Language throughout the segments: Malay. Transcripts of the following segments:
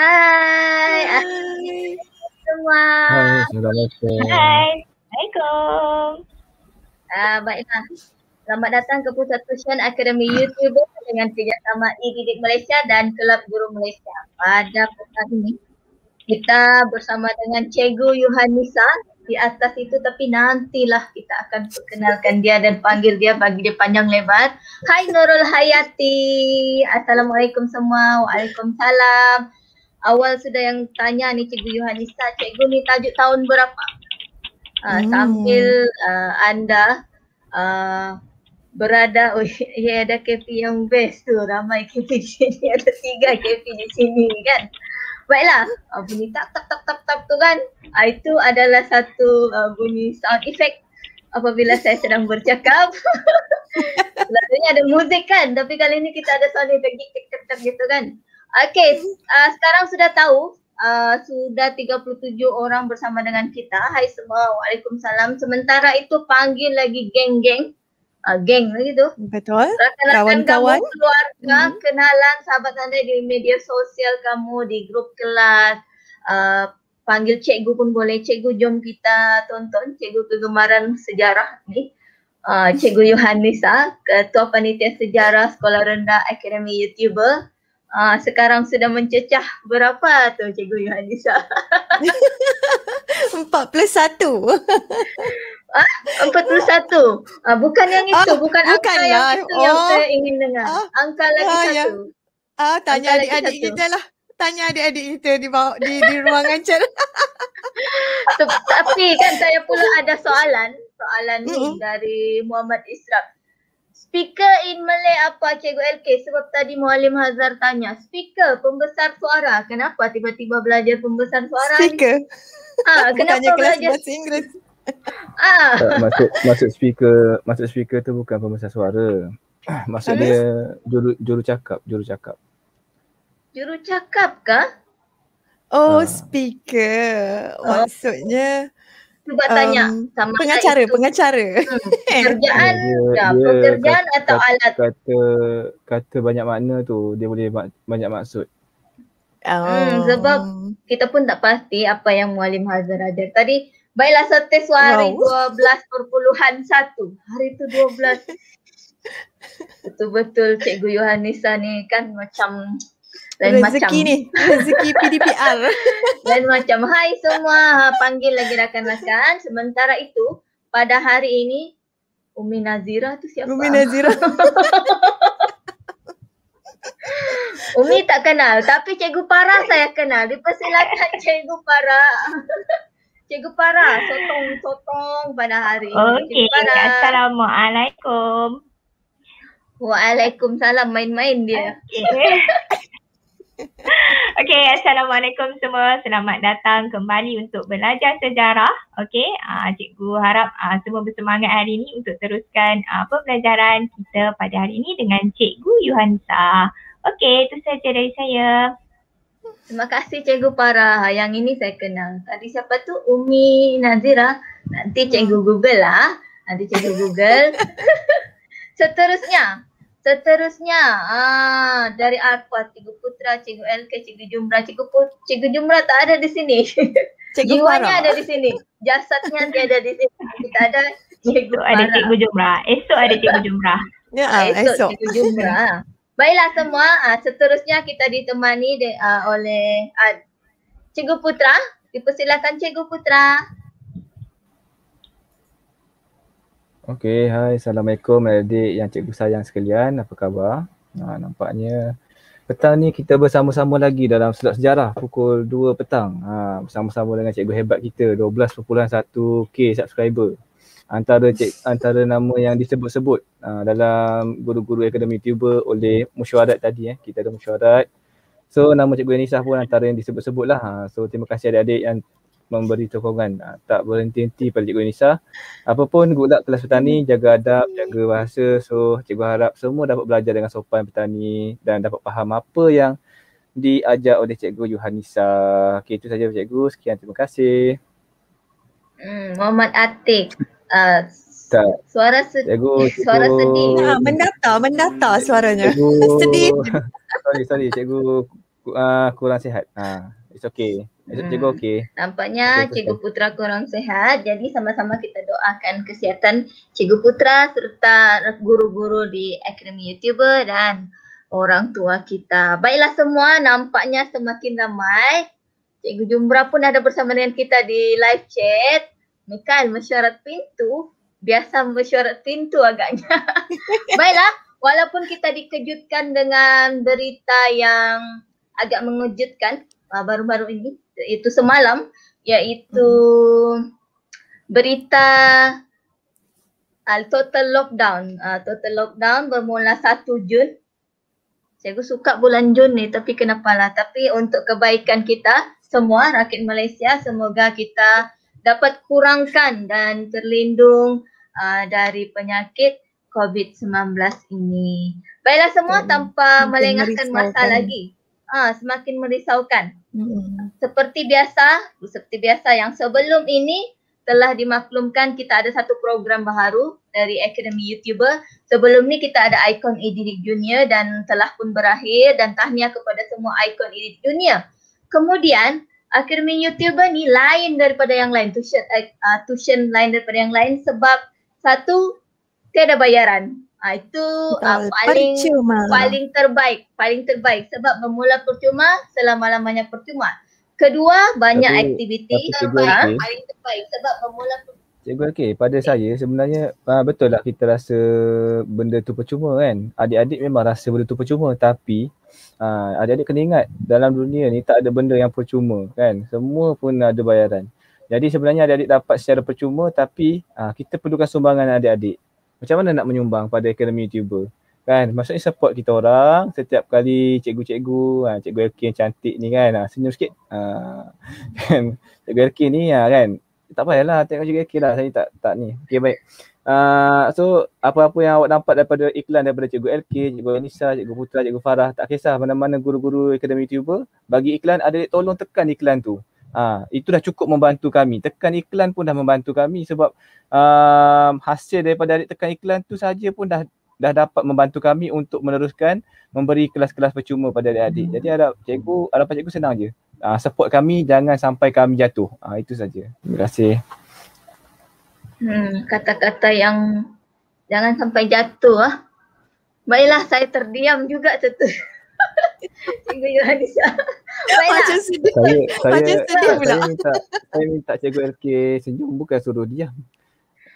Hai. Hai. Semua. Hai. Assalamualaikum. Hai. Assalamualaikum. Uh, baiklah. Selamat datang ke Pusat Tuition Akademi YouTuber dengan kerjasama e-didik Malaysia dan Kelab Guru Malaysia. Pada petang ini, kita bersama dengan Cikgu Yohanisa di atas itu tapi nantilah kita akan perkenalkan dia dan panggil dia bagi dia panjang lebar. Hai Nurul Hayati. Assalamualaikum semua. Waalaikumsalam awal sudah yang tanya ni Cikgu Yohanisa, Cikgu ni tajuk tahun berapa? Uh, hmm. Sambil uh, anda uh, berada, oh ya ada KP yang best tu, ramai KP di sini, ada tiga KP di sini kan. Baiklah, uh, bunyi tap tap tap tap tap tu kan, uh, itu adalah satu uh, bunyi sound effect apabila saya sedang bercakap. Selalunya ada muzik kan, tapi kali ini kita ada sound effect gitu kan. Okay, uh, sekarang sudah tahu uh, sudah 37 orang bersama dengan kita. Hai semua, Waalaikumsalam. Sementara itu panggil lagi geng-geng. Uh, geng lagi tu. Betul. Kawan-kawan. Keluarga, hmm. kenalan, sahabat anda di media sosial kamu, di grup kelas. Uh, panggil cikgu pun boleh. Cikgu jom kita tonton. Cikgu kegemaran sejarah ni. Uh, cikgu Yohanisa, Ketua Panitia Sejarah Sekolah Rendah Akademi Youtuber. Ah, sekarang sudah mencecah berapa tu Cikgu Yohanisa? 41. ah, 41. Ah, bukan yang ah, itu, bukan, bukan angka lah. yang itu oh. yang saya ingin dengar. Ah. Angka ah, lagi ah, satu. Ya. Ah, tanya adik-adik kita lah. Tanya adik-adik kita di bawah, di, di ruangan cer. Tapi kan saya pula ada soalan, soalan ni mm-hmm. dari Muhammad Israf. Speaker in Malay apa Cikgu LK? Sebab tadi Mualim Hazar tanya. Speaker, pembesar suara. Kenapa tiba-tiba belajar pembesar suara speaker. ni? Speaker. Ha, kenapa belajar? Kelas bahasa Inggeris. Ah. Uh, eh, masuk maksud speaker masuk speaker tu bukan pembesar suara. Ah, masuk dia juru, juru cakap, juru cakap. Juru cakap kah? Oh, uh. speaker. Oh. Maksudnya cuba tanya sama pengacara itu. pengacara hmm. kan? pekerjaan ya ya, ya, ya, pekerjaan kata, atau kata, alat kata kata banyak makna tu dia boleh ma- banyak maksud oh. hmm, sebab kita pun tak pasti apa yang mualim hazar ada tadi baiklah satu suara wow. satu hari tu 12 betul-betul cikgu Yohanisa ni kan macam lain rezeki macam. ni rezeki PDPR lain macam hai semua ha, panggil lagi rakan-rakan sementara itu pada hari ini Umi Nazira tu siapa Umi Nazira Umi tak kenal tapi cikgu Para saya kenal dipersilakan cikgu Para Cikgu Para sotong-sotong pada hari ini okay. Cikgu Para Assalamualaikum Waalaikumsalam main-main dia okay. Okay, Assalamualaikum semua. Selamat datang kembali untuk belajar sejarah. Okay, uh, ah, cikgu harap uh, semua bersemangat hari ini untuk teruskan uh, pembelajaran kita pada hari ini dengan cikgu Yuhansa. Okay, itu saja dari saya. Terima kasih cikgu para Yang ini saya kenal. Tadi siapa tu? Umi Nazira. Nanti cikgu hmm. google lah. Nanti cikgu google. Seterusnya, Seterusnya, ah, dari Aqua, ah, Cikgu Putra, Cikgu LK, Cikgu Jumra, Cikgu, Put Cikgu Jumra tak ada di sini. Cikgu Jiwanya ada di sini. Jasadnya ada di sini. Kita ada Cikgu Farah. Ada Cikgu Jumra. Esok ada Cikgu Jumra. Ya, yeah, esok. esok. Cikgu Jumra. Ah. Baiklah semua, ah, seterusnya kita ditemani de, ah, oleh ah, Cikgu Putra. Dipersilakan Cikgu Cikgu Putra. Okey, hai. Assalamualaikum adik yang cikgu sayang sekalian. Apa khabar? Ha, nampaknya petang ni kita bersama-sama lagi dalam slot sejarah pukul 2 petang. Ha, bersama-sama dengan cikgu hebat kita 12.1k subscriber. Antara cik, antara nama yang disebut-sebut ha, dalam guru-guru akademi tuber oleh musyawarat tadi. Eh. Kita ada musyawarat. So nama cikgu Anissa pun antara yang disebut-sebut lah. Ha, so terima kasih adik-adik yang memberi sokongan. Uh, tak berhenti-henti pada Cikgu Nisa. Apapun good luck kelas petani, jaga adab, jaga bahasa. So Cikgu harap semua dapat belajar dengan sopan petani dan dapat faham apa yang diajar oleh Cikgu Yohanisa. Okey itu saja Cikgu. Sekian terima kasih. Hmm, Muhammad Atik. Uh, Suara, sed- cikgu, cikgu. suara sedih. Ha, ah, mendata, mendata suaranya. Cikgu. sedih. sorry, sorry Cikgu. Uh, kurang sihat. Ha, uh, it's okay hmm. cikgu okey. Nampaknya cikgu, cikgu Putra kurang sehat. Jadi sama-sama kita doakan kesihatan cikgu Putra serta guru-guru di Akademi YouTuber dan orang tua kita. Baiklah semua, nampaknya semakin ramai. Cikgu Jumbra pun ada bersama dengan kita di live chat. Mikael mesyuarat pintu. Biasa mesyuarat pintu agaknya. Baiklah, walaupun kita dikejutkan dengan berita yang agak mengejutkan ah, baru-baru ini itu semalam iaitu hmm. berita uh, total lockdown. Uh, total lockdown bermula 1 Jun. Saya Cikgu suka bulan Jun ni tapi kenapa lah? Tapi untuk kebaikan kita semua rakyat Malaysia semoga kita dapat kurangkan dan terlindung uh, dari penyakit COVID-19 ini. Baiklah semua tanpa melengahkan masa lagi. Ah, semakin merisaukan. Seperti biasa, seperti biasa yang sebelum ini telah dimaklumkan kita ada satu program baru dari Akademi YouTuber. Sebelum ni kita ada Icon Edit Junior dan telah pun berakhir dan tahniah kepada semua Icon Edit Junior. Kemudian Akademi YouTuber ni lain daripada yang lain, tuition, uh, tuition lain daripada yang lain sebab satu tiada bayaran. Ha, itu uh, paling percuma. paling terbaik, paling terbaik sebab bermula percuma selama-lamanya percuma. Kedua, banyak tapi, aktiviti tapi sebab okay. paling terbaik sebab bermula Cikgu okey pada okay. saya sebenarnya uh, betul lah kita rasa benda tu percuma kan adik-adik memang rasa benda tu percuma tapi uh, adik-adik kena ingat dalam dunia ni tak ada benda yang percuma kan semua pun ada bayaran jadi sebenarnya adik-adik dapat secara percuma tapi uh, kita perlukan sumbangan adik-adik macam mana nak menyumbang pada ekonomi YouTuber kan maksudnya support kita orang setiap kali cikgu-cikgu ha, cikgu Elkin yang cantik ni kan ha, senyum sikit ha, kan cikgu Elkin ni ha, kan tak lah tengok cikgu Elkin lah saya tak tak ni okay baik Uh, so apa-apa yang awak nampak daripada iklan daripada Cikgu LK, Cikgu Anissa, Cikgu Putra, Cikgu Farah Tak kisah mana-mana guru-guru Akademi YouTuber Bagi iklan ada tolong tekan iklan tu Uh, itu dah cukup membantu kami. Tekan iklan pun dah membantu kami sebab um, hasil daripada adik tekan iklan tu saja pun dah dah dapat membantu kami untuk meneruskan memberi kelas-kelas percuma pada adik-adik. Hmm. Jadi harap cikgu, harapan cikgu senang je. Uh, support kami jangan sampai kami jatuh. Uh, itu saja. Terima kasih. Hmm, kata-kata yang jangan sampai jatuh ah. Baiklah saya terdiam juga tu. Cikgu Yohanisa. Macam Saya, saya, Macam Saya minta, saya minta Cikgu LK senyum bukan suruh diam.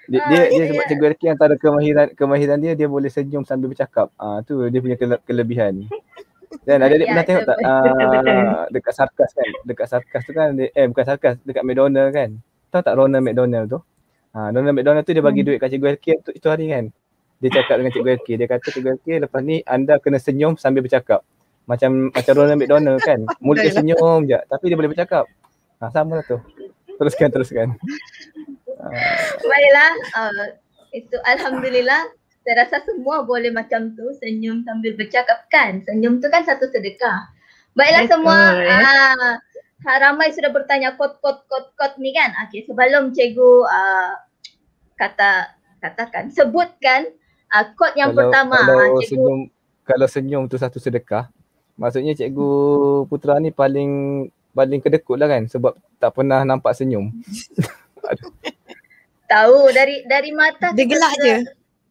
Dia, ha, dia, dia, dia, sebab Cikgu LK antara kemahiran kemahiran dia, dia boleh senyum sambil bercakap. Ah tu dia punya kelebihan. Dan ada adik ya, pernah tengok tak ah, dekat sarkas kan? Dekat sarkas tu kan, eh bukan sarkas, dekat McDonald kan? Tahu tak Ronald McDonald tu? Ha, Ronald McDonald tu dia bagi hmm. duit kat Cikgu LK tu, itu hari kan? Dia cakap dengan Cikgu LK, dia kata Cikgu LK lepas ni anda kena senyum sambil bercakap macam macam Ronald McDonald kan mulut senyum je tapi dia boleh bercakap ha sama lah tu teruskan teruskan baiklah uh, itu alhamdulillah saya rasa semua boleh macam tu senyum sambil bercakap kan senyum tu kan satu sedekah baiklah Betul. semua uh, ramai sudah bertanya kot kot kot kot ni kan okay sebelum cikgu uh, kata katakan sebutkan uh, kod yang kalau, pertama kalau cikgu. senyum kalau senyum tu satu sedekah Maksudnya cikgu Putra ni paling paling kedekut lah kan sebab tak pernah nampak senyum. tahu dari dari mata dia gelak kita, je.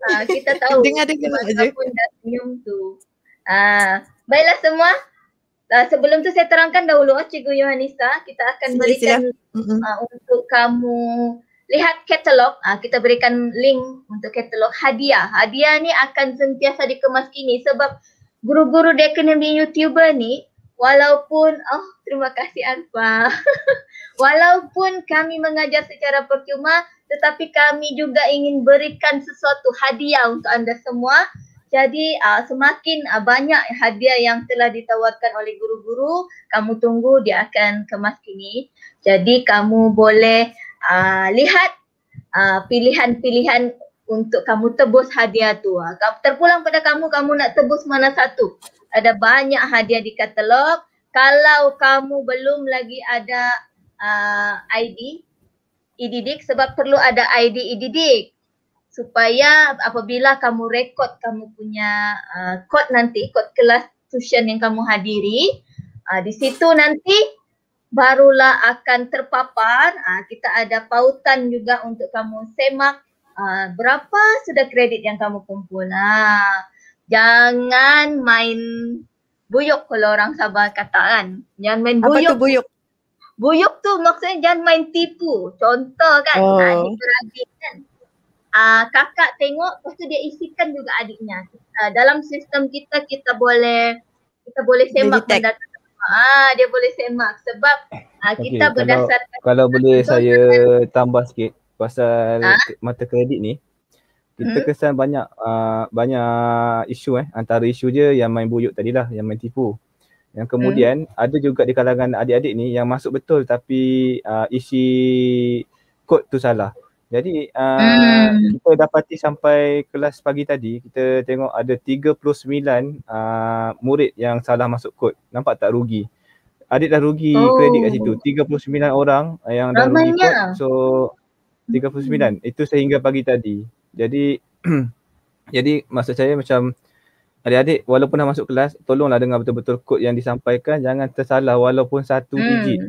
Ah, kita tahu. Dengar dia gelak je. senyum tu. Ha, baiklah semua. Ha, sebelum tu saya terangkan dahulu oh, Cikgu Yohanisa kita akan sila, berikan sila. Ha, untuk kamu lihat katalog. Ha, kita berikan link untuk katalog hadiah. Hadiah ni akan sentiasa dikemas kini sebab guru-guru dia kena be YouTuber ni walaupun oh terima kasih Anfa. walaupun kami mengajar secara percuma tetapi kami juga ingin berikan sesuatu hadiah untuk anda semua. Jadi uh, semakin uh, banyak hadiah yang telah ditawarkan oleh guru-guru, kamu tunggu dia akan kemas kini. Jadi kamu boleh uh, lihat pilihan-pilihan untuk kamu tebus hadiah tu. Ha. Terpulang pada kamu, kamu nak tebus mana satu. Ada banyak hadiah di katalog. Kalau kamu belum lagi ada uh, ID, ididik sebab perlu ada ID ididik supaya apabila kamu rekod kamu punya uh, kod nanti kod kelas tuition yang kamu hadiri uh, di situ nanti barulah akan terpapar uh, kita ada pautan juga untuk kamu semak Ah, berapa sudah kredit yang kamu kumpul. Ha. Jangan main buyuk kalau orang Sabah kata kan. Jangan main buyuk. Apa tu buyuk? Buyuk tu maksudnya jangan main tipu. Contoh kan, oh. adik ah, beradik kan. Uh, kakak tengok lepas tu dia isikan juga adiknya. Uh, dalam sistem kita, kita boleh kita boleh semak pendatang. Ah, dia boleh semak sebab ah, kita okay, berdasarkan kalau, kalau boleh saya kan. tambah sikit pasal ha? mata kredit ni kita hmm? kesan banyak uh, banyak isu eh antara isu je yang main buyuk lah yang main tipu yang kemudian hmm? ada juga di kalangan adik-adik ni yang masuk betul tapi uh, isi kod tu salah jadi uh, hmm. kita dapati sampai kelas pagi tadi kita tengok ada 39 uh, murid yang salah masuk kod nampak tak rugi adik dah rugi oh. kredit kat situ 39 orang yang dah Ramanya. rugi kod so 39 hmm. itu sehingga pagi tadi jadi jadi maksud saya macam adik-adik walaupun dah masuk kelas tolonglah dengar betul-betul kod yang disampaikan jangan tersalah walaupun satu hmm. digit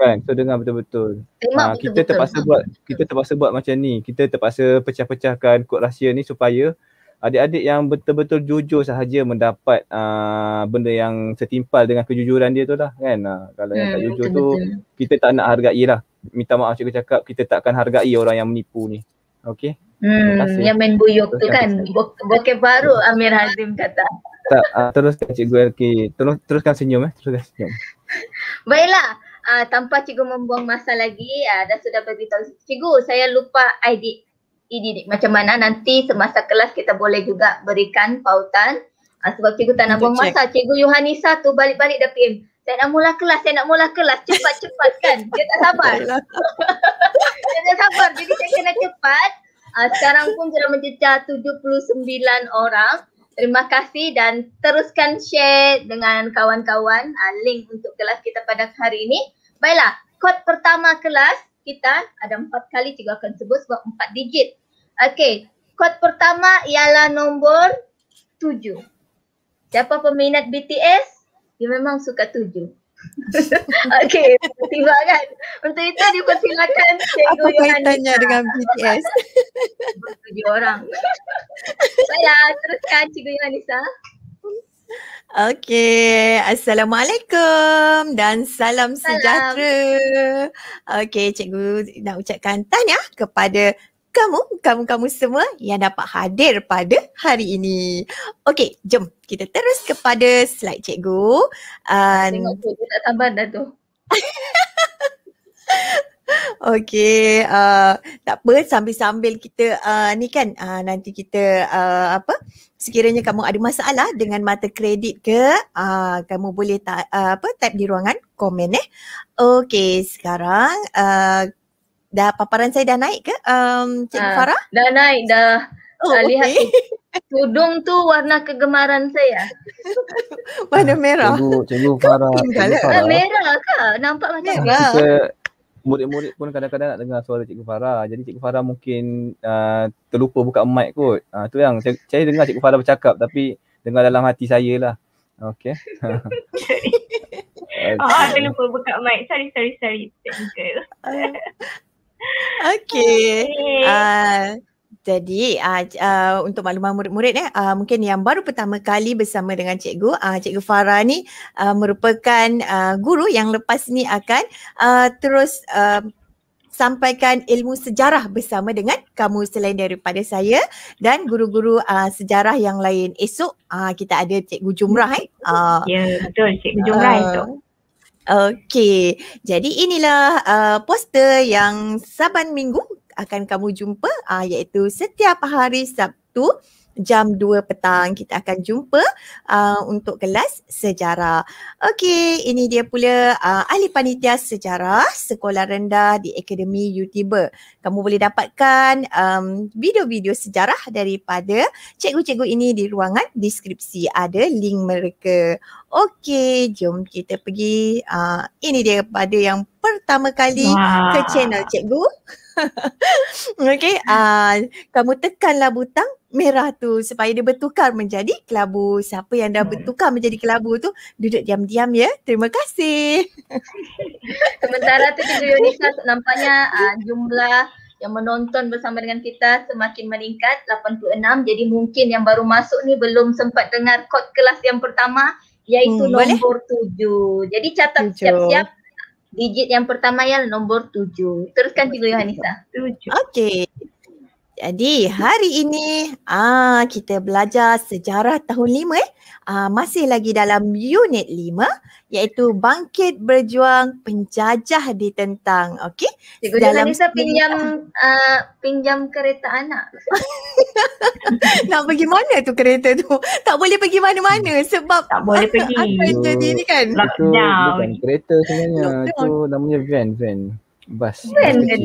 kan so dengar betul-betul ha, kita terpaksa buat kita terpaksa buat macam ni kita terpaksa pecah-pecahkan kod rahsia ni supaya adik-adik yang betul-betul jujur sahaja mendapat uh, benda yang setimpal dengan kejujuran dia tu lah kan uh, kalau hmm, yang tak jujur betul-betul. tu kita tak nak hargai lah minta maaf cikgu cakap kita takkan hargai orang yang menipu ni okay hmm, yang main buyuk tu kan bokeh baru Amir Hazim kata tak, uh, teruskan cikgu Elki Terus, teruskan senyum eh teruskan senyum baiklah Uh, tanpa cikgu membuang masa lagi, uh, dah sudah beritahu. Cikgu, saya lupa ID didik. Macam mana nanti semasa kelas kita boleh juga berikan pautan uh, sebab cikgu tak nak masa. Cikgu Yohanisa tu balik-balik dah PM. Saya nak mula kelas, saya nak mula kelas. Cepat-cepat kan? Dia tak sabar. dia tak sabar. Jadi saya kena cepat. Uh, sekarang pun sudah menjejah 79 orang. Terima kasih dan teruskan share dengan kawan-kawan ah, link untuk kelas kita pada hari ini. Baiklah, kod pertama kelas kita ada empat kali juga akan sebut sebab empat digit. Okey, kod pertama ialah nombor tujuh. Siapa peminat BTS? Dia memang suka tujuh. Okey, tiba kan? Untuk itu dipersilakan Cikgu Apa Johan. Apa kaitannya dengan BTS? Tujuh orang. Baiklah, teruskan Cikgu Johanisa. Okay. Okey, assalamualaikum dan salam, salam. sejahtera. Okey, cikgu nak ucapkan tanya kepada kamu, kamu-kamu semua yang dapat hadir pada hari ini. Okey, jom kita terus kepada slide cikgu. Tengok cikgu nak tambah dah tu. Okey, uh, tak apa sambil-sambil kita uh, ni kan uh, nanti kita uh, apa sekiranya kamu ada masalah dengan mata kredit ke uh, kamu boleh ta- uh, apa type di ruangan komen eh. Okey, sekarang uh, dah paparan saya dah naik ke? Um Cik ha, Farah? Dah naik dah. Oh, okay. Ah, lihat tudung tu warna kegemaran saya. Warna merah. Cikgu, Cikgu Farah. Cikgu Farah. Ah, merah ke? Nampak macam merah. Kita, murid-murid pun kadang-kadang nak dengar suara Cikgu Farah. Jadi Cikgu Farah mungkin uh, terlupa buka mic kot. Uh, tu yang saya, saya dengar Cikgu Farah bercakap tapi dengar dalam hati saya lah. Okay. Ah Oh, saya lupa buka mic. Sorry, sorry, sorry. Technical. Okay. okay. Uh, jadi uh, uh, untuk makluman murid-murid eh uh, mungkin yang baru pertama kali bersama dengan cikgu uh, cikgu Farah ni uh, merupakan uh, guru yang lepas ni akan uh, terus uh, sampaikan ilmu sejarah bersama dengan kamu selain daripada saya dan guru-guru uh, sejarah yang lain. Esok uh, kita ada Cikgu Jumrah eh. Uh, ya betul Cikgu Jumrah uh, esok. Okey jadi inilah uh, poster yang saban minggu akan kamu jumpa uh, iaitu setiap hari Sabtu jam 2 petang kita akan jumpa uh, untuk kelas sejarah. Okey, ini dia pula uh, ahli panitia sejarah sekolah rendah di Akademi YouTuber. Kamu boleh dapatkan um, video-video sejarah daripada cikgu-cikgu ini di ruangan deskripsi ada link mereka. Okey, jom kita pergi uh, ini dia pada yang pertama kali Wah. ke channel cikgu. Okey, uh, ah, kamu tekanlah butang merah tu supaya dia bertukar menjadi kelabu. Siapa yang dah hmm. bertukar menjadi kelabu tu duduk diam-diam ya. Terima kasih. Sementara tu di Yunisa nampaknya uh, jumlah yang menonton bersama dengan kita semakin meningkat 86 jadi mungkin yang baru masuk ni belum sempat dengar kod kelas yang pertama iaitu hmm, nombor 7. Jadi catat 7. siap-siap digit yang pertama ya nombor tujuh. Teruskan juga Yohanisa. Tujuh. Okey. Jadi hari ini ah kita belajar sejarah tahun lima eh. Ah masih lagi dalam unit lima, iaitu bangkit berjuang penjajah ditentang. Okey. Cikgu dalam Nisa pinjam uh, pinjam kereta anak. Nak pergi mana tu kereta tu? Tak boleh pergi mana-mana sebab tak boleh pergi. Apa yang jadi ni kan? Lockdown. Bukan kereta sebenarnya. itu namanya van, van. Bus. Van bus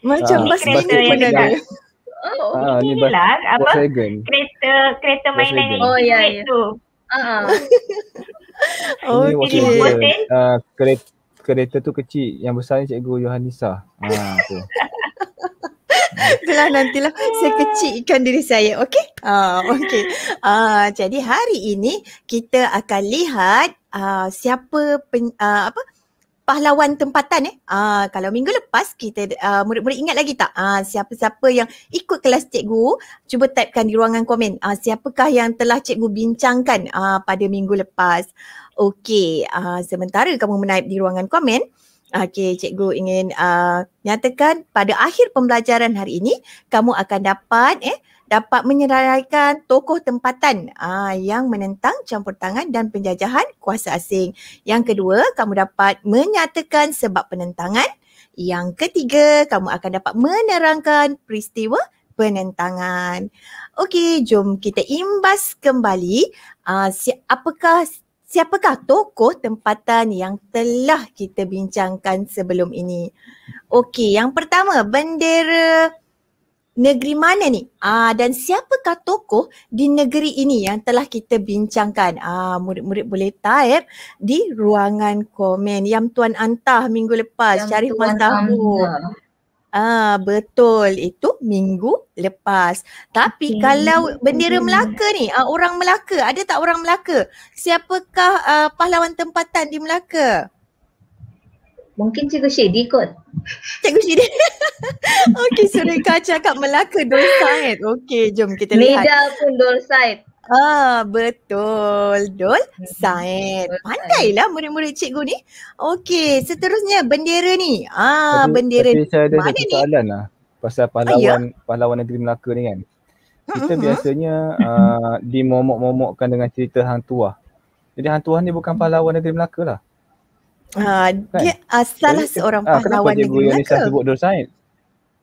macam ah, bus ini yang ada. Oh, ah, ini lah. Apa? Kereta, kereta mainan yang oh, yeah, ya, ya. itu. Yeah. Uh-huh. oh, ini okay. Uh, kereta, kereta tu kecil. Yang besar ni Cikgu Yohanisa. Ah, uh, tu. Itulah nantilah saya kecikkan diri saya. Okay. Ah, okay. Ah, jadi hari ini kita akan lihat ah, siapa pen, ah, apa pahlawan tempatan eh. Uh, kalau minggu lepas kita uh, murid-murid ingat lagi tak ah, siapa-siapa yang ikut kelas cikgu cuba typekan di ruangan komen uh, siapakah yang telah cikgu bincangkan uh, pada minggu lepas. Okey, sementara kamu menaip di ruangan komen Okey, cikgu ingin uh, nyatakan pada akhir pembelajaran hari ini kamu akan dapat eh dapat menyeraraikan tokoh tempatan aa, ah, yang menentang campur tangan dan penjajahan kuasa asing. Yang kedua, kamu dapat menyatakan sebab penentangan. Yang ketiga, kamu akan dapat menerangkan peristiwa penentangan. Okey, jom kita imbas kembali. Aa, ah, si- apakah siapakah tokoh tempatan yang telah kita bincangkan sebelum ini? Okey, yang pertama bendera negeri mana ni? Ah dan siapakah tokoh di negeri ini yang telah kita bincangkan? Ah murid-murid boleh type di ruangan komen yang tuan antah minggu lepas cari rumah tahu. Ah betul itu minggu lepas. Tapi okay. kalau bendera hmm. Melaka ni, ah orang Melaka, ada tak orang Melaka? Siapakah uh, pahlawan tempatan di Melaka? Mungkin Cikgu Syedi kot. Cikgu Syedi. Okey, Surika cakap Melaka side. Okey, jom kita lihat. Meda pun side. Ah, betul. Dol Said. Pandailah murid-murid cikgu ni. Okey, seterusnya bendera ni. Ah, tapi, bendera. Tapi saya ada Mana satu soalan lah. Pasal ah, ya. pahlawan, ah, pahlawan negeri Melaka ni kan. Kita uh-huh. biasanya uh, dimomok-momokkan dengan cerita hantuah. Jadi hantuah ni bukan pahlawan negeri Melaka lah. Ah, kan? dia uh, salah so, eh, seorang uh, pahlawan negeri Melaka. Kenapa sebut Nur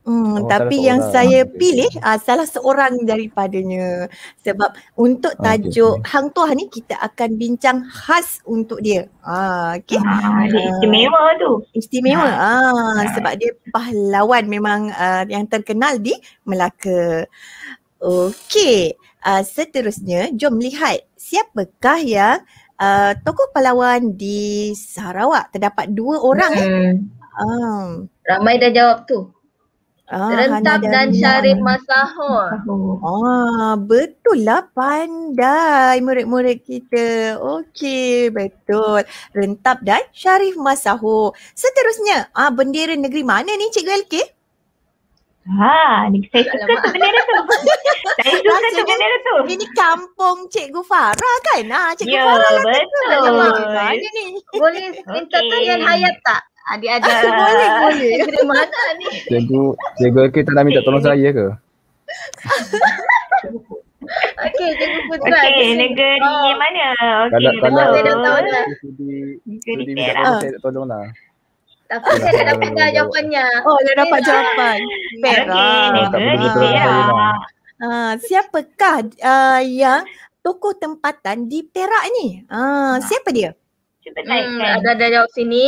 Hmm, oh, tapi yang orang. saya pilih okay. uh, salah seorang daripadanya sebab untuk tajuk okay. Hang Tuah ni kita akan bincang khas untuk dia. Ah uh, okey. Ah, istimewa tu. Istimewa. Ah yeah. uh, sebab dia pahlawan memang uh, yang terkenal di Melaka. Okey. Uh, seterusnya jom lihat siapakah yang uh, tokoh pahlawan di Sarawak terdapat dua orang hmm. eh. Um. Ramai dah jawab tu. Ah, Rentap dan, dan Syarif lah. Masahor. Ah, betul lah pandai murid-murid kita. Okey, betul. Rentap dan Syarif Masahor. Seterusnya, ah bendera negeri mana ni Cikgu LK? Ha, ni saya Alamak. suka tu bendera tu. saya suka Maksudnya, tu bendera tu. Ini kampung Cikgu Farah kan? Ha, Cikgu ya, Farah lah betul. kata. Ya, betul. ni. Boleh minta okay. tanya hayat tak? Adik ada. boleh, boleh. Dari mana ni? Cikgu, Cikgu Aki tak nak minta tolong saya ke? Okey, Cikgu Putra. Okey, negeri oh. mana? Okey, kalau, kalau, kalau, kalau, kalau, kalau, kalau, kalau, tapi saya dah dapat dah jawapannya. Oh, dah dapat jawapan. Perak. Ah, ya. ah, siapakah ah, yang tokoh tempatan di Perak ni? Ah, siapa dia? Cuba naikkan. Hmm, ada ada jawab sini.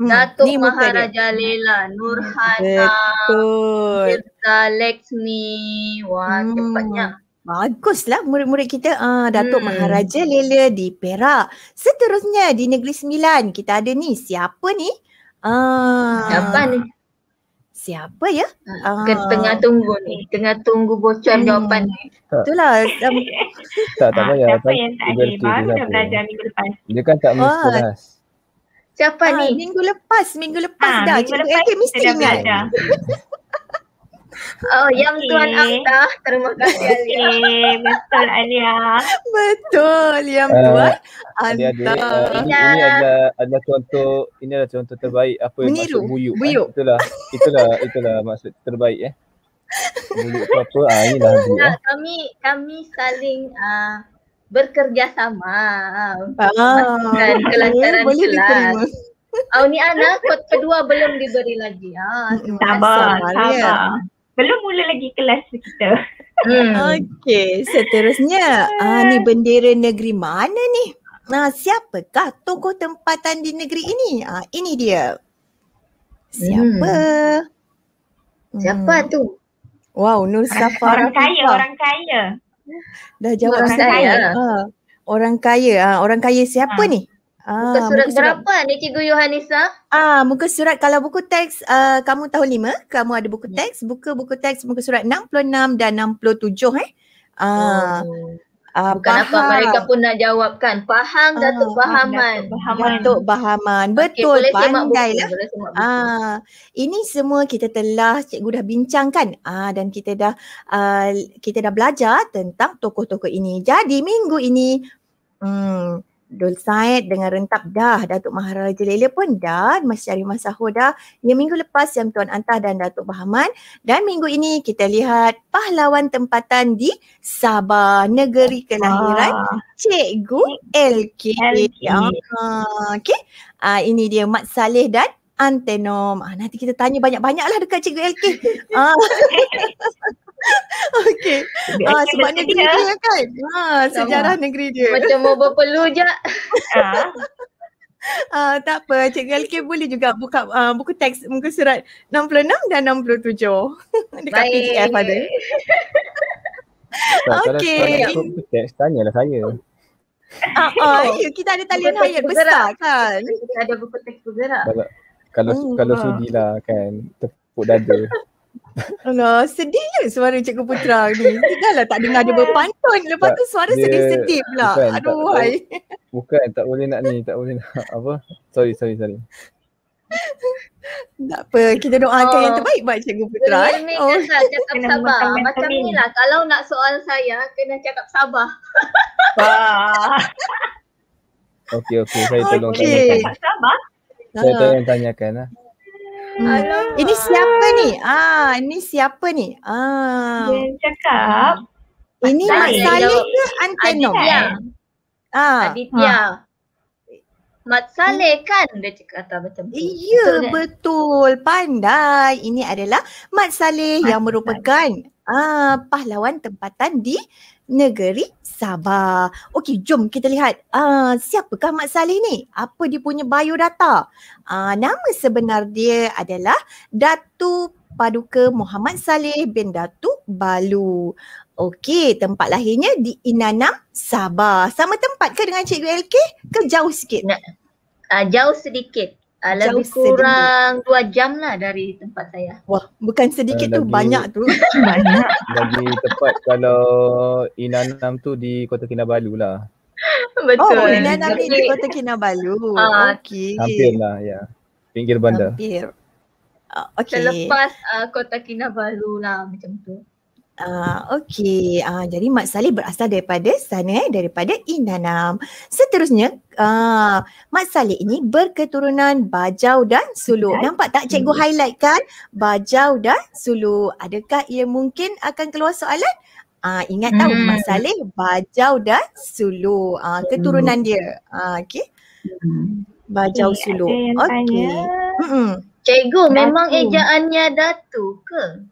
Hmm, Datuk hmm, Maharaja Leila Nurhana Betul. Kita Lexmi. Wah, hmm. cepatnya. Baguslah murid-murid kita ah Datuk hmm. Maharaja Leila di Perak. Seterusnya di Negeri Sembilan kita ada ni siapa ni? Ah. Siapa ni? Siapa ya? ah. ah. tengah tunggu ni. Tengah tunggu bocor hmm. jawapan ni. Itulah. tak, tak payah. Ah, siapa yang tak ada? Baru dah belajar minggu lepas. Dia kan tak mesti ah. Oh. kelas. Siapa ah, ni? Minggu lepas. Minggu lepas ah, dah. Minggu Cikgu lepas eh, mesti ingat. Oh, yang okay. Tuan Akta. Terima kasih, Alia. Okay. Betul, Alia. Betul, yang uh, Tuan Akta. Uh, ah, ini ya. adalah, adalah contoh, ini adalah contoh terbaik. Apa yang Meniru. maksud buyuk. Ah. buyuk. Eh? Itulah, itulah, itulah maksud terbaik. Eh? Buyuk apa-apa, ah, inilah buyuk. Eh. Nah, eh. Kami, kami saling uh, bekerjasama. Ah. Masukkan kelancaran kelas. Eh, boleh diterima. Oh ni anak kot kedua belum diberi lagi. Ha, sabar, sabar belum mula lagi kelas kita. Hmm. Okey, seterusnya. Ah uh, ni bendera negeri mana ni? Nah, siapakah tokoh tempatan di negeri ini? Ah uh, ini dia. Siapa? Hmm. Siapa hmm. tu? Wow, Nur Safa. Orang kaya, orang kaya. Dah jawab orang saya. Kaya. Ha. Orang kaya. Ha. Orang kaya siapa ha. ni? Ah, muka surat berapa surat. ni Cikgu Yohanisa? Ah, muka surat kalau buku teks uh, kamu tahun lima, kamu ada buku ya. teks, buku buku teks muka surat 66 dan 67 eh. Ah. Oh. Ah, Bukan apa mereka pun nak jawabkan. Faham ah, Datuk Bahaman. Bahaman. Datuk Bahaman. Betul. Okay, pandai lah. Ah, ini semua kita telah cikgu dah bincangkan. Ah, dan kita dah ah, kita dah belajar tentang tokoh-tokoh ini. Jadi minggu ini Hmm, Dol Said dengan rentap dah Datuk Maharaja Leila pun dah Masih cari masa dah Yang minggu lepas yang Tuan Antah dan Datuk Bahaman Dan minggu ini kita lihat pahlawan tempatan di Sabah Negeri kelahiran ah. Cikgu LK, LK. Okay. Ah, ini dia Mat Saleh dan Antenom. Ah, nanti kita tanya banyak-banyak lah dekat Cikgu LK. ah. Okay, Ah, sebab negeri dia, dia kan. ah, ya. sejarah Sama. negeri dia. Macam mau berpeluh je. Ya. Ah, tak apa. Cikgu LK boleh juga buka uh, buku teks muka surat 66 dan 67. Dekat Baik. PDF ada. Okey. Teks tanyalah saya. Ah, oh, ya, kita ada talian hayat besar kan. Kita ada buku teks bergerak. Kalau kalau, hmm, kalau ah. sudilah kan tepuk dada. Alah, sedihnya suara Cikgu Putra ni. Tidaklah tak dengar dia berpantun. Lepas tu suara sedih-sedih pula. Bukan, Aduh, hai. Bukan, tak boleh nak ni. Tak boleh nak apa. Sorry, sorry, sorry. Tak apa, kita doakan oh. yang terbaik buat Cikgu Putra. Ini eh. kan, oh. cakap sabar. Macam ni lah, kalau nak soal saya, kena cakap sabar. Ah. okay, okay. Saya tolong okay. tanyakan. Sabar? Saya tolong tanyakan lah. Hmm. Ini siapa ni? Ah, ini siapa ni? Ah. Dia cakap. Ini Mak Saleh ke Antenom? Aditya. Ah. Aditya. Ha. Ah. Mak Saleh kan dia cakap kata macam tu. Ya, betul. Pandai. Ini adalah Mak Saleh Mat yang merupakan Saleh. ah, pahlawan tempatan di negeri Sabah, Okey, jom kita lihat uh, siapakah Mat Saleh ni? Apa dia punya biodata? Uh, nama sebenar dia adalah Datu Paduka Muhammad Saleh bin Datu Balu. Okey, tempat lahirnya di Inanam, Sabah. Sama tempat ke dengan Cikgu LK? Ke jauh sikit? Nak, uh, jauh sedikit. Uh, lebih jauh kurang sedikit. jam lah dari tempat saya. Wah, bukan sedikit uh, tu, lagi, banyak tu. banyak. Lagi tepat kalau Inanam tu di Kota Kinabalu lah. Oh, Betul. Oh, Inanam ni di Kota Kinabalu. Uh, ah, okay. Hampir lah, ya. Pinggir bandar. Hampir. Uh, ah, okay. Selepas uh, Kota Kinabalu lah macam tu. Ah, okey. Ah, jadi Mat Saleh berasal daripada sana eh, daripada Inanam. Seterusnya, ah, Mat Saleh ini berketurunan Bajau dan Sulu. Nampak tak cikgu hmm. highlight kan? Bajau dan Sulu. Adakah ia mungkin akan keluar soalan? Ah, ingat tahu hmm. Saleh Bajau dan Sulu. Ah, hmm. keturunan dia. Ah, okey. Hmm. Bajau Sulu. Okey. Cikgu, memang ejaannya datuk. ke?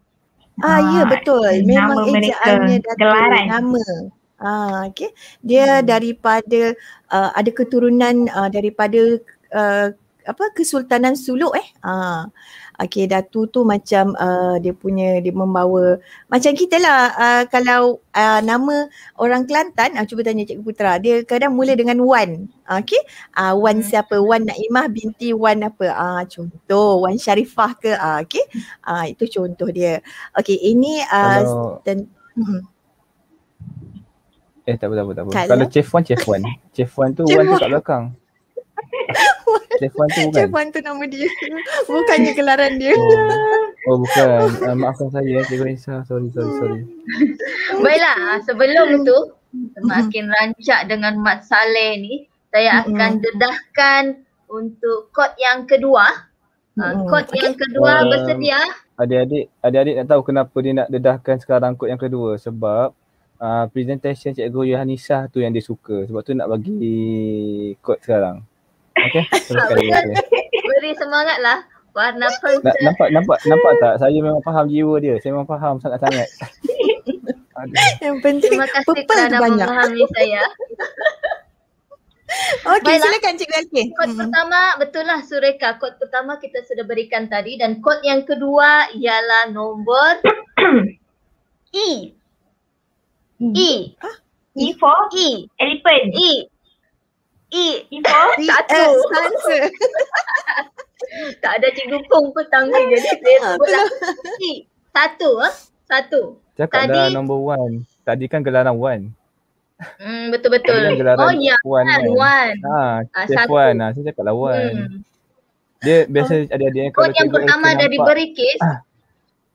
Ah ha, ya ah, betul. Memang ejaannya dari nama. Ah Okay Dia hmm. daripada uh, ada keturunan uh, daripada uh, apa Kesultanan Suluk eh. Ah. Okay, Datu tu macam uh, dia punya, dia membawa macam kita lah uh, kalau uh, nama orang Kelantan, uh, cuba tanya Cikgu Putra. Dia kadang mula dengan Wan. Okay, uh, Wan hmm. siapa? Wan Naimah binti Wan apa? Uh, contoh, Wan Sharifah ke? Uh, ah, okay, uh, ah, itu contoh dia. Okay, ini... Uh, ten- hmm. eh, tak apa, tak apa. Tak apa. Kalau... kalau eh. Chef Wan, Chef Wan. Chef Wan tu Wan tu kat belakang. Chef Wan tu bukan? Chef Wan tu nama dia. Bukannya gelaran dia. Oh, oh bukan. Uh, maafkan saya ya Cikgu Insya. Sorry, sorry, sorry. Baiklah, ah, sebelum tu semakin rancak dengan Mat Saleh ni, saya akan dedahkan untuk kod yang kedua. Uh, ah, kod okay. yang kedua um, bersedia. Adik-adik, adik-adik nak tahu kenapa dia nak dedahkan sekarang kod yang kedua? Sebab uh, presentation Cikgu Yohanisah tu yang dia suka. Sebab tu nak bagi kod sekarang. Okey. Teruskan. Beri, beri, beri semangatlah warna pencet. Nampak nampak nampak tak? Saya memang faham jiwa dia. Saya memang faham sangat-sangat. Yang penting Terima purple kerana banyak. memahami saya. Okey, silakan Cik Wilkin. Kod hmm. pertama, betul lah Sureka. Kod pertama kita sudah berikan tadi dan kod yang kedua ialah nombor E. Hmm. E. E. E for E. Elephant. E eat before satu. tak ada cikgu pung pun tangan dia. Dia ah. pula. Satu. Ha? Satu. Cakap Tadi, dah number one. Tadi kan gelaran one. Hmm, betul-betul. Kan oh, ya. One. Kan. one. Ah, one. Ha, chef ah, one. Ha, saya cakap lawan. Hmm. Dia biasa oh. ada dia oh, kalau yang pertama dah diberi kes. Ah.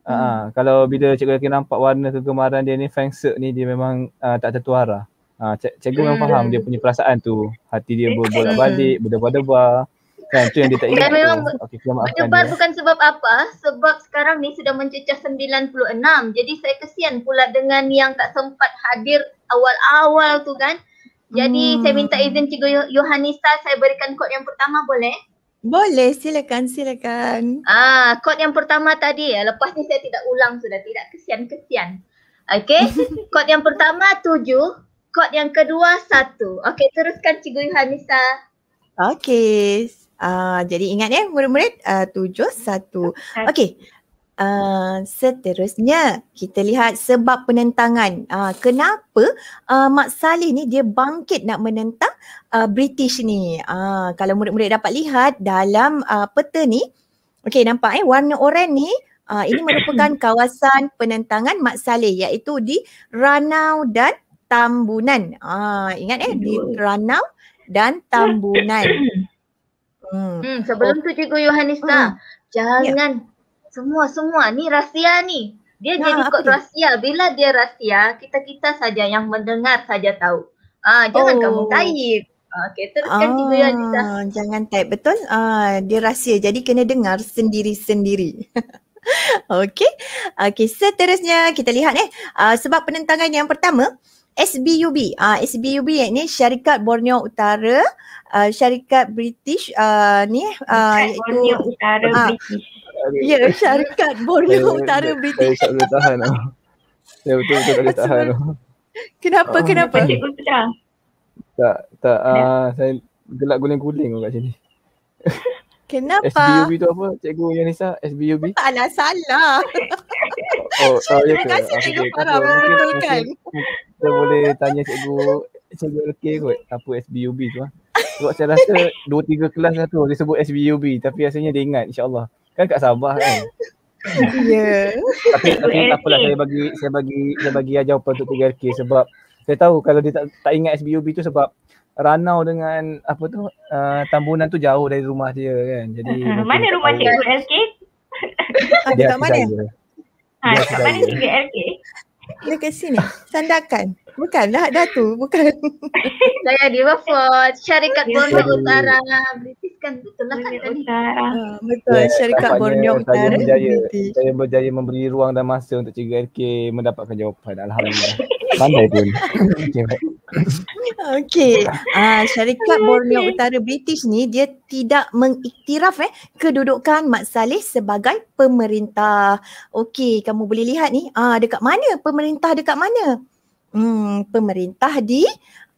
Hmm. kalau bila cikgu lagi nampak warna kegemaran dia ni, fangsuk ni dia memang ah, tak tentu arah. Uh, cikgu memang hmm. faham dia punya perasaan tu. Hati dia berbolak-balik, berdebar-debar. Kan tu yang dia tak ingat. Dan memang okay, berdebar bukan sebab apa. Sebab sekarang ni sudah mencecah 96. Jadi saya kesian pula dengan yang tak sempat hadir awal-awal tu kan. Jadi hmm. saya minta izin cikgu Yohanisa saya berikan kod yang pertama boleh? Boleh, silakan, silakan. Ah, kod yang pertama tadi ya. Lepas ni saya tidak ulang sudah. Tidak kesian-kesian. Okay, kod yang pertama tujuh, Kod yang kedua satu. Okey, teruskan Cikgu Hanisa. Okey. Uh, jadi ingat ya, murid-murid uh, tujuh satu. Okey. Uh, seterusnya kita lihat sebab penentangan uh, kenapa uh, Mak Saleh ni dia bangkit nak menentang uh, British ni uh, kalau murid-murid dapat lihat dalam uh, peta ni okey nampak eh warna oren ni uh, ini merupakan kawasan penentangan Mak Saleh iaitu di Ranau dan tambunan. Ah, ingat eh di Ranau dan tambunan. Hmm. hmm sebelum oh. tu cikgu Yohanisna, hmm. jangan semua-semua ni rahsia ni. Dia nah, ya, jadi kot rahsia. Bila dia rahsia, kita-kita saja yang mendengar saja tahu. Ah, jangan oh. kamu taip. Ah, okay, teruskan cikgu ah, Yohanisna. Jangan type, betul? Ah, dia rahsia. Jadi kena dengar sendiri-sendiri. okay. Okay, seterusnya kita lihat eh. Ah, sebab penentangan yang pertama, SBUB. Ah uh, SBUB ni syarikat Borneo Utara, uh, syarikat British uh, ni uh, iaitu Borneo Utara uh, British. Ya, yeah, syarikat Borneo Utara British. Saya tak tahan. Ya betul betul tak tahan. Kenapa oh, kenapa? Tak tak uh, saya gelak guling-guling kat sini. Kenapa? SBUB tu apa? Cikgu Yanisa, SBUB. Alah salah. Oh, oh, terima kasih okay. Cikgu Farah Betulkan Kita boleh tanya Cikgu Cikgu Elke kot Apa SBUB tu lah Sebab saya rasa Dua tiga kelas lah tu Dia sebut SBUB Tapi asalnya dia ingat InsyaAllah Kan kat Sabah kan Ya yeah. Tapi, tapi tak apalah Saya bagi Saya bagi Saya bagi ajar open Untuk Cikgu Elke Sebab Saya tahu Kalau dia tak, ingat SBUB tu Sebab Ranau dengan Apa tu uh, Tambunan tu jauh Dari rumah dia kan Jadi hmm, Mana rumah Cikgu Elke? Dia kat mana? kat mana TBLK? Dekat sini. Sandakan. bukan dah Datu. Bukan. Saya di Wafat. Syarikat Borneo Utara. British kan tu ah, betul lah kan betul. Yeah, Syarikat Borneo Utara. Saya berjaya, saya berjaya memberi ruang dan masa untuk Cikgu RK mendapatkan jawapan. Alhamdulillah. Pandai pun. Okey. ah syarikat Borneo Utara British ni dia tidak mengiktiraf eh kedudukan Mat Saleh sebagai pemerintah. Okey, kamu boleh lihat ni. Ah dekat mana pemerintah dekat mana? Hmm, pemerintah di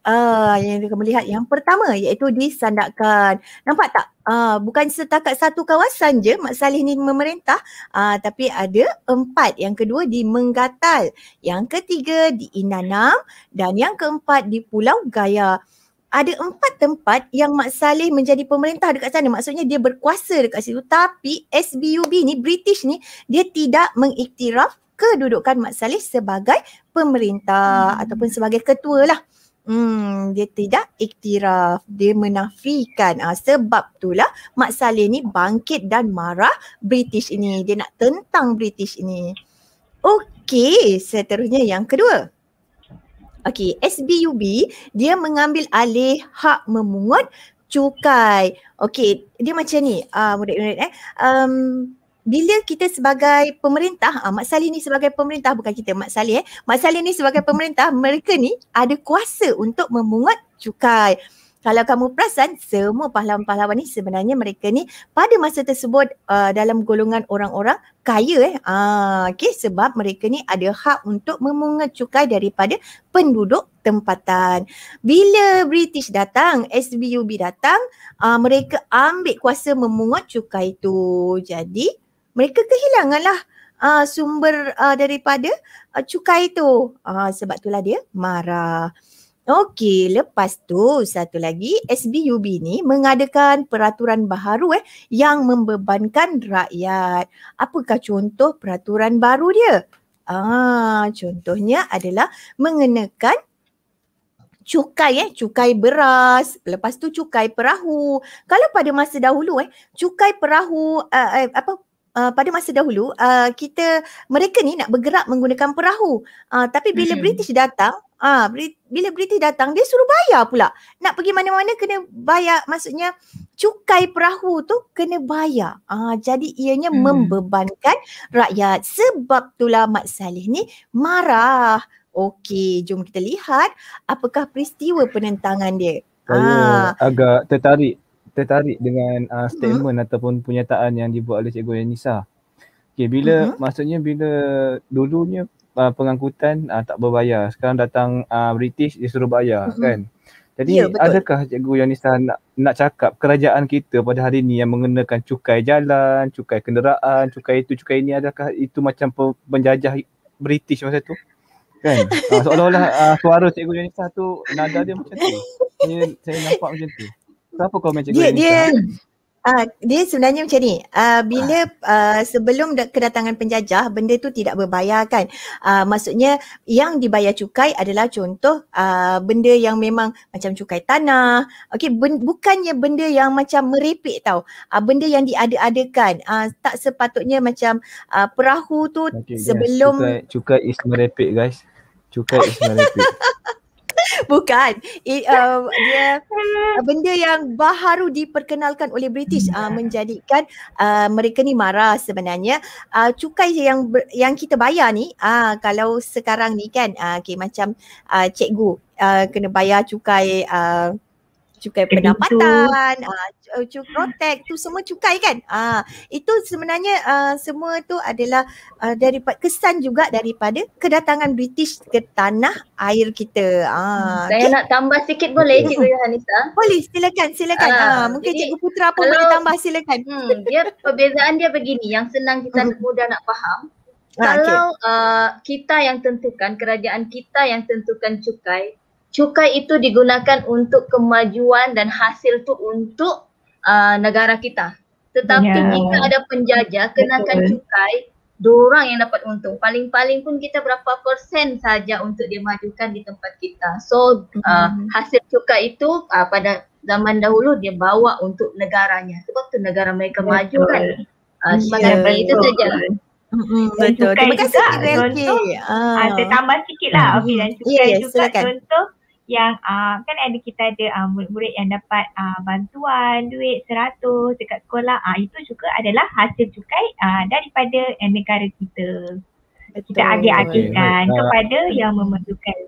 uh, yang kita melihat yang pertama iaitu disandakan. Nampak tak? Uh, bukan setakat satu kawasan je Mak Salih ni memerintah uh, tapi ada empat. Yang kedua di Menggatal, yang ketiga di Inanam dan yang keempat di Pulau Gaya. Ada empat tempat yang Mak Salih menjadi pemerintah dekat sana. Maksudnya dia berkuasa dekat situ tapi SBUB ni British ni dia tidak mengiktiraf kedudukan Mak Salih sebagai pemerintah hmm. ataupun sebagai ketua lah. Hmm, dia tidak iktiraf, dia menafikan. Ha, sebab itulah Mat Saleh ni bangkit dan marah British ini. Dia nak tentang British ini. Okey, seterusnya yang kedua. Okey, SBUB dia mengambil alih hak memungut cukai. Okey, dia macam ni, uh, murid-murid eh. Um, bila kita sebagai pemerintah, ah, Mat Salih ni sebagai pemerintah bukan kita Mat Salih eh. Mat Salih ni sebagai pemerintah, mereka ni ada kuasa untuk memungut cukai. Kalau kamu perasan, semua pahlawan-pahlawan ni sebenarnya mereka ni pada masa tersebut uh, dalam golongan orang-orang kaya eh. Ah, okay, sebab mereka ni ada hak untuk memungut cukai daripada penduduk tempatan. Bila British datang, SBUB datang, uh, mereka ambil kuasa memungut cukai itu. Jadi, mereka kehilanganlah uh, sumber uh, daripada uh, cukai itu. Uh, sebab itulah dia marah. Okey, lepas tu satu lagi SBUB ni mengadakan peraturan baharu eh yang membebankan rakyat. Apakah contoh peraturan baru dia? Ah, contohnya adalah mengenakan cukai eh cukai beras lepas tu cukai perahu kalau pada masa dahulu eh cukai perahu uh, uh, apa Uh, pada masa dahulu uh, kita mereka ni nak bergerak menggunakan perahu. Uh, tapi bila hmm. British datang, ah uh, bila British datang dia suruh bayar pula. Nak pergi mana-mana kena bayar maksudnya cukai perahu tu kena bayar. Ah uh, jadi ianya hmm. membebankan rakyat. Sebab itulah Mat Saleh ni marah. Okey, jom kita lihat apakah peristiwa penentangan dia. Saya ah. agak tertarik tertarik dengan uh, mhm. statement uh-huh. ataupun pernyataan yang dibuat oleh Cikgu Yanisa. Okey, bila uh-huh. maksudnya bila dulunya uh, pengangkutan uh, tak berbayar, sekarang datang uh, British suruh bayar uh-huh. kan? Jadi ya, adakah Cikgu Yanisa nak nak cakap kerajaan kita pada hari ini yang mengenakan cukai jalan, cukai kenderaan, cukai itu, cukai ini adakah itu macam penjajah British masa tu? Kan? Uh, seolah-olah uh, suara Cikgu Yanisa tu nada dia macam tu. Ini saya nampak macam tu. Kenapa kau macam dia, dia, Ah, dia sebenarnya macam ni. Ah, bila ah. ah sebelum kedatangan penjajah, benda tu tidak berbayar kan. Ah, maksudnya yang dibayar cukai adalah contoh ah, benda yang memang macam cukai tanah. Okey, ben, bukannya benda yang macam merepek tau. Ah, benda yang diada-adakan. Ah, tak sepatutnya macam ah, perahu tu okay, sebelum yes. cukai, cukai is merepek guys. Cukai is merepek. Bukan. It, um, uh, dia benda yang baru diperkenalkan oleh British uh, menjadikan uh, mereka ni marah sebenarnya. Uh, cukai yang yang kita bayar ni uh, kalau sekarang ni kan uh, okay, macam uh, cikgu uh, kena bayar cukai uh, cukai pendapatan, uh, ah, cukai ah, protek, tu semua cukai kan. Ah uh, itu sebenarnya uh, semua tu adalah uh, daripada kesan juga daripada kedatangan British ke tanah air kita. uh, saya okay. nak tambah sikit boleh okay. cikgu Hanita? Boleh, silakan, silakan. uh, uh, mungkin jadi, cikgu Putra pun boleh tambah silakan. Hmm, dia perbezaan dia begini yang senang kita uh mudah nak faham. Ah, kalau okay. uh, kita yang tentukan kerajaan kita yang tentukan cukai cukai itu digunakan untuk kemajuan dan hasil tu untuk uh, negara kita. Tetapi yeah. jika ada penjajah kenakan Betul. cukai, dorang yang dapat untung. Paling-paling pun kita berapa persen saja untuk dia majukan di tempat kita. So uh, hmm. hasil cukai itu uh, pada zaman dahulu dia bawa untuk negaranya. Sebab tu negara mereka Betul. maju kan. uh, yeah, ya, kan itu saja. Mm-hmm. Betul. Terima kasih. Contoh, uh. ada ah, ah, tambah sikit lah. Mm-hmm. Okay, dan cukai juga contoh yang uh, kan ada kita ada uh, murid-murid yang dapat uh, bantuan duit seratus dekat sekolah uh, itu juga adalah hasil cukai uh, daripada uh, negara kita. Kita adik-adikkan kepada baik. yang memerlukan.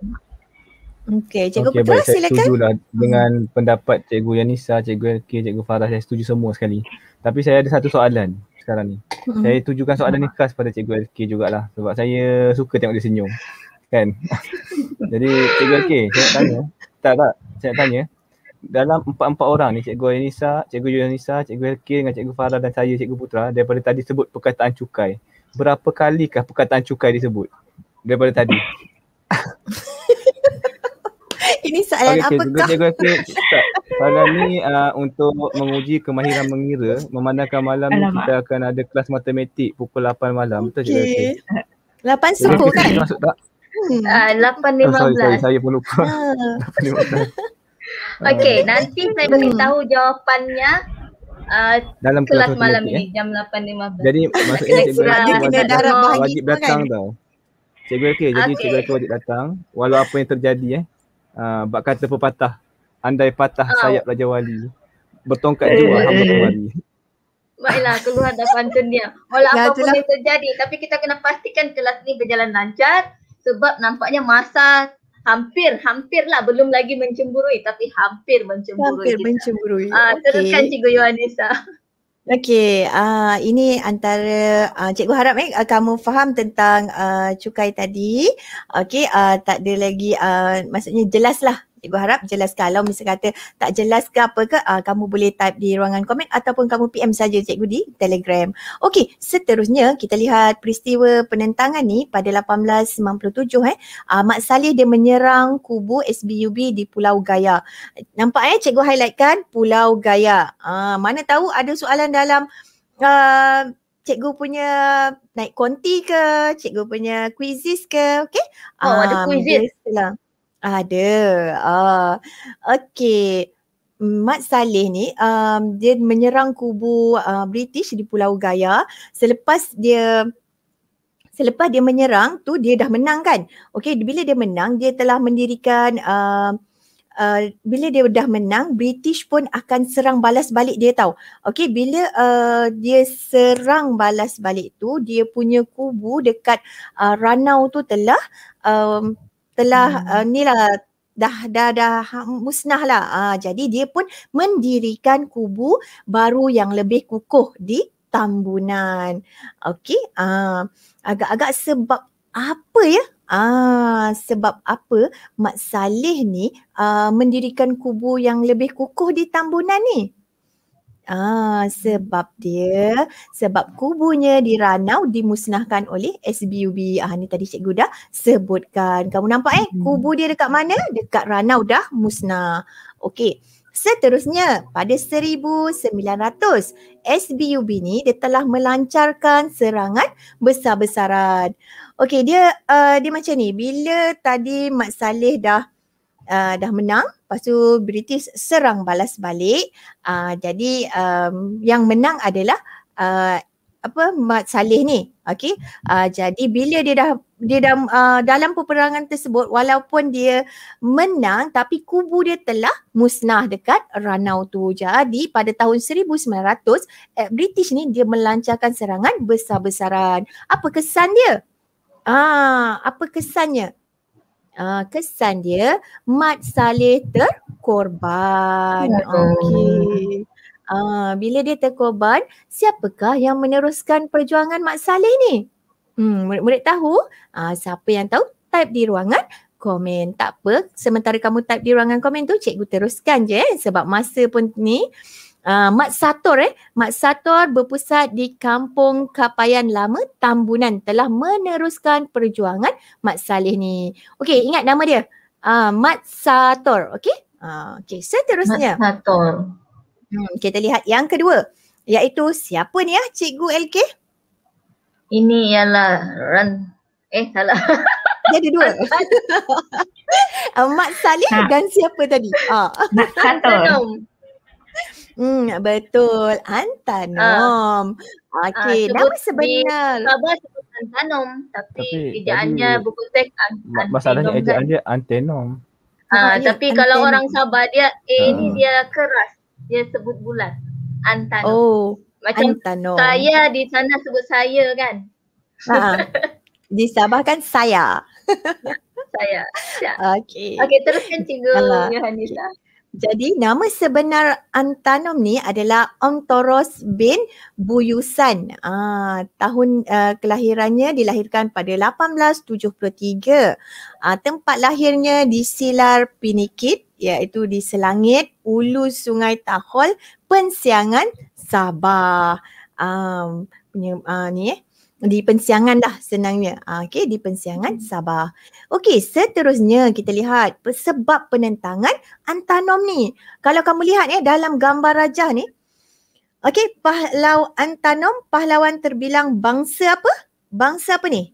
Okey, cikgu okay, lah Putra silakan. Setuju lah dengan hmm. pendapat cikgu Yanisa, cikgu LK, cikgu Farah saya setuju semua sekali. Tapi saya ada satu soalan sekarang ni. Hmm. Saya tujukan soalan hmm. ni khas pada cikgu LK jugalah sebab saya suka tengok dia senyum kan jadi cikgu ok saya nak tanya tak tak saya nak tanya dalam empat-empat orang ni cikgu Anissa, cikgu Yunisa, cikgu Elkin dengan cikgu Farah dan saya cikgu Putra daripada tadi sebut perkataan cukai berapa kalikah perkataan cukai disebut daripada tadi ini soalan okay, apakah cikgu, cikgu Elkin tak pada ni uh, untuk menguji kemahiran mengira memandangkan malam ni kita akan ada kelas matematik pukul 8 malam okay. betul cikgu Elkin 8.10 kan? Masuk tak? Hmm. Uh, 8.15. Oh, sorry, sorry, saya pun lupa. Uh. nanti saya beritahu hmm. jawapannya Uh, dalam kelas, malam ni eh? jam 8.15. Jadi maksudnya cikgu Rakyat kena darah bahagi wajib kan? datang kan? tau. Cikgu Rakyat, okay. jadi cikgu Rakyat wajib datang. Walau apa yang terjadi eh. Uh, bak kata pepatah, andai patah oh. sayap Raja Wali. Bertongkat jua hmm. hamba wali. Baiklah, keluar dah pantun dia. Walau apa pun yang terjadi, tapi kita kena pastikan kelas ni berjalan lancar sebab nampaknya masa hampir hampirlah belum lagi mencemburui tapi hampir mencemburui. Hampir kita. mencemburui. Ah okay. teruskan cikgu Yohanisa. Okey, uh, ini antara uh, cikgu harap eh uh, kamu faham tentang uh, cukai tadi. Okey, uh, tak ada lagi uh, maksudnya jelaslah Cikgu harap jelas kalau misal kata tak jelas ke apa ke uh, kamu boleh type di ruangan komen ataupun kamu PM saja cikgu di Telegram. Okey, seterusnya kita lihat peristiwa penentangan ni pada 1897 eh. Uh, ah, Mat Saleh dia menyerang kubu SBUB di Pulau Gaya. Nampak eh cikgu highlightkan Pulau Gaya. Uh, mana tahu ada soalan dalam uh, cikgu punya naik konti ke, cikgu punya kuisis ke, okey? Oh, um, ada kuisis. Ada. Ah. Okey. Mat Saleh ni um, dia menyerang kubu uh, British di Pulau Gaya selepas dia selepas dia menyerang tu dia dah menang kan. Okey bila dia menang dia telah mendirikan uh, uh, bila dia dah menang British pun akan serang balas balik dia tahu. Okey bila uh, dia serang balas balik tu dia punya kubu dekat uh, Ranau tu telah um, telah hmm. uh, ni lah dah dah dah musnah lah. Uh, jadi dia pun mendirikan kubu baru yang lebih kukuh di Tambunan. Okey, uh, agak-agak sebab apa ya? Ah, sebab apa Mat Saleh ni uh, mendirikan kubu yang lebih kukuh di Tambunan ni? Ah, sebab hmm. dia, sebab kubunya diranau, dimusnahkan oleh SBUB. Ah, ni tadi cikgu dah sebutkan. Kamu nampak eh, hmm. kubu dia dekat mana? Dekat ranau dah musnah. Okey, seterusnya pada 1900, SBUB ni dia telah melancarkan serangan besar-besaran. Okey, dia uh, dia macam ni, bila tadi Mat Saleh dah uh, dah menang lepas tu British serang balas balik uh, jadi um, yang menang adalah uh, apa Mat Salih ni okey uh, jadi bila dia dah dia dah uh, dalam peperangan tersebut walaupun dia menang tapi kubu dia telah musnah dekat ranau tu jadi pada tahun 1900 eh, British ni dia melancarkan serangan besar-besaran apa kesan dia ah apa kesannya Ah, kesan dia Mat Saleh terkorban. Ya. Okey. Uh, bila dia terkorban, siapakah yang meneruskan perjuangan Mat Saleh ni? Hmm, murid-murid tahu? Uh, siapa yang tahu? Type di ruangan komen. Tak apa, sementara kamu type di ruangan komen tu, cikgu teruskan je eh? sebab masa pun ni Ah, Mat Sator eh. Mat Sator berpusat di Kampung Kapayan Lama, Tambunan telah meneruskan perjuangan Mat Saleh ni. Okey, ingat nama dia. Uh, Mat Sator, okey? Uh, okey, seterusnya. Mat Sator. Hmm, kita lihat yang kedua. Iaitu siapa ni ya, Cikgu LK? Ini ialah Ran. Eh, salah. Dia ada dua. Mat Saleh ha. dan siapa tadi? Ah. Mat Sator. Hmm, betul. Antanom. Ha. Okey, ha, nama sebenar. Sabar sebut Antanom. Tapi, tapi ejaannya buku teks Antanom. Masalahnya ejaan dia Antenom. Ha, ha, tapi antenom. kalau orang Sabah dia, A ha. ni dia keras. Dia sebut bulat. Antanom. Oh, Macam antanom. saya di sana sebut saya kan. Ha. di Sabah kan saya. saya. Okey. Okey, teruskan cikgu. Ha. Jadi nama sebenar Antanom ni adalah Om bin Buyusan. Ah, tahun uh, kelahirannya dilahirkan pada 1873. Ah, tempat lahirnya di Silar Pinikit iaitu di Selangit, Ulu Sungai Tahol, Pensiangan, Sabah. Um, punya, uh, ni eh di pensiangan dah senangnya. Ah, okey, di pensiangan hmm. Sabah. Okey, seterusnya kita lihat sebab penentangan Antanom ni. Kalau kamu lihat eh dalam gambar rajah ni. Okey, pahlawan Antanom, pahlawan terbilang bangsa apa? Bangsa apa ni?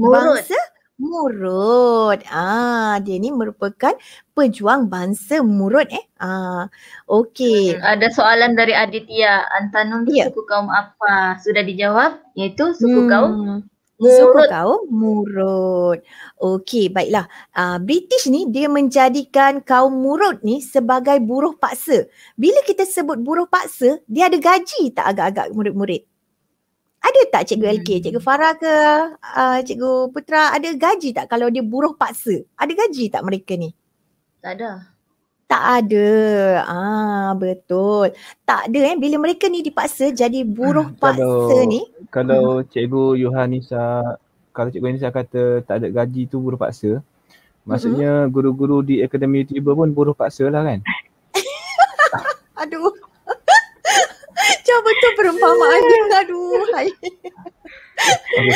Murut. Bangsa? Murut. Ah, dia ni merupakan pejuang bangsa Murut eh. Ah. Okey. Hmm, hmm. ada soalan dari Aditya, Antanun, yeah. suku kaum apa? Sudah dijawab iaitu suku hmm. kaum Murut. Suku kaum Murut. Okey, baiklah. Uh, British ni dia menjadikan kaum Murut ni sebagai buruh paksa. Bila kita sebut buruh paksa, dia ada gaji tak agak-agak murid-murid? ada tak cikgu LK, hmm. cikgu Farah ke uh, cikgu Putra ada gaji tak kalau dia buruh paksa? Ada gaji tak mereka ni? Tak ada. Tak ada. Ah betul. Tak ada eh bila mereka ni dipaksa jadi buruh hmm, paksa kalau, ni. Kalau hmm. cikgu Yohanisa, kalau cikgu Yohanisa kata tak ada gaji tu buruh paksa. Maksudnya hmm. guru-guru di Akademi YouTuber pun buruh paksa lah kan? Aduh. Macam betul perumpamaan dia Aduh Hai Okay,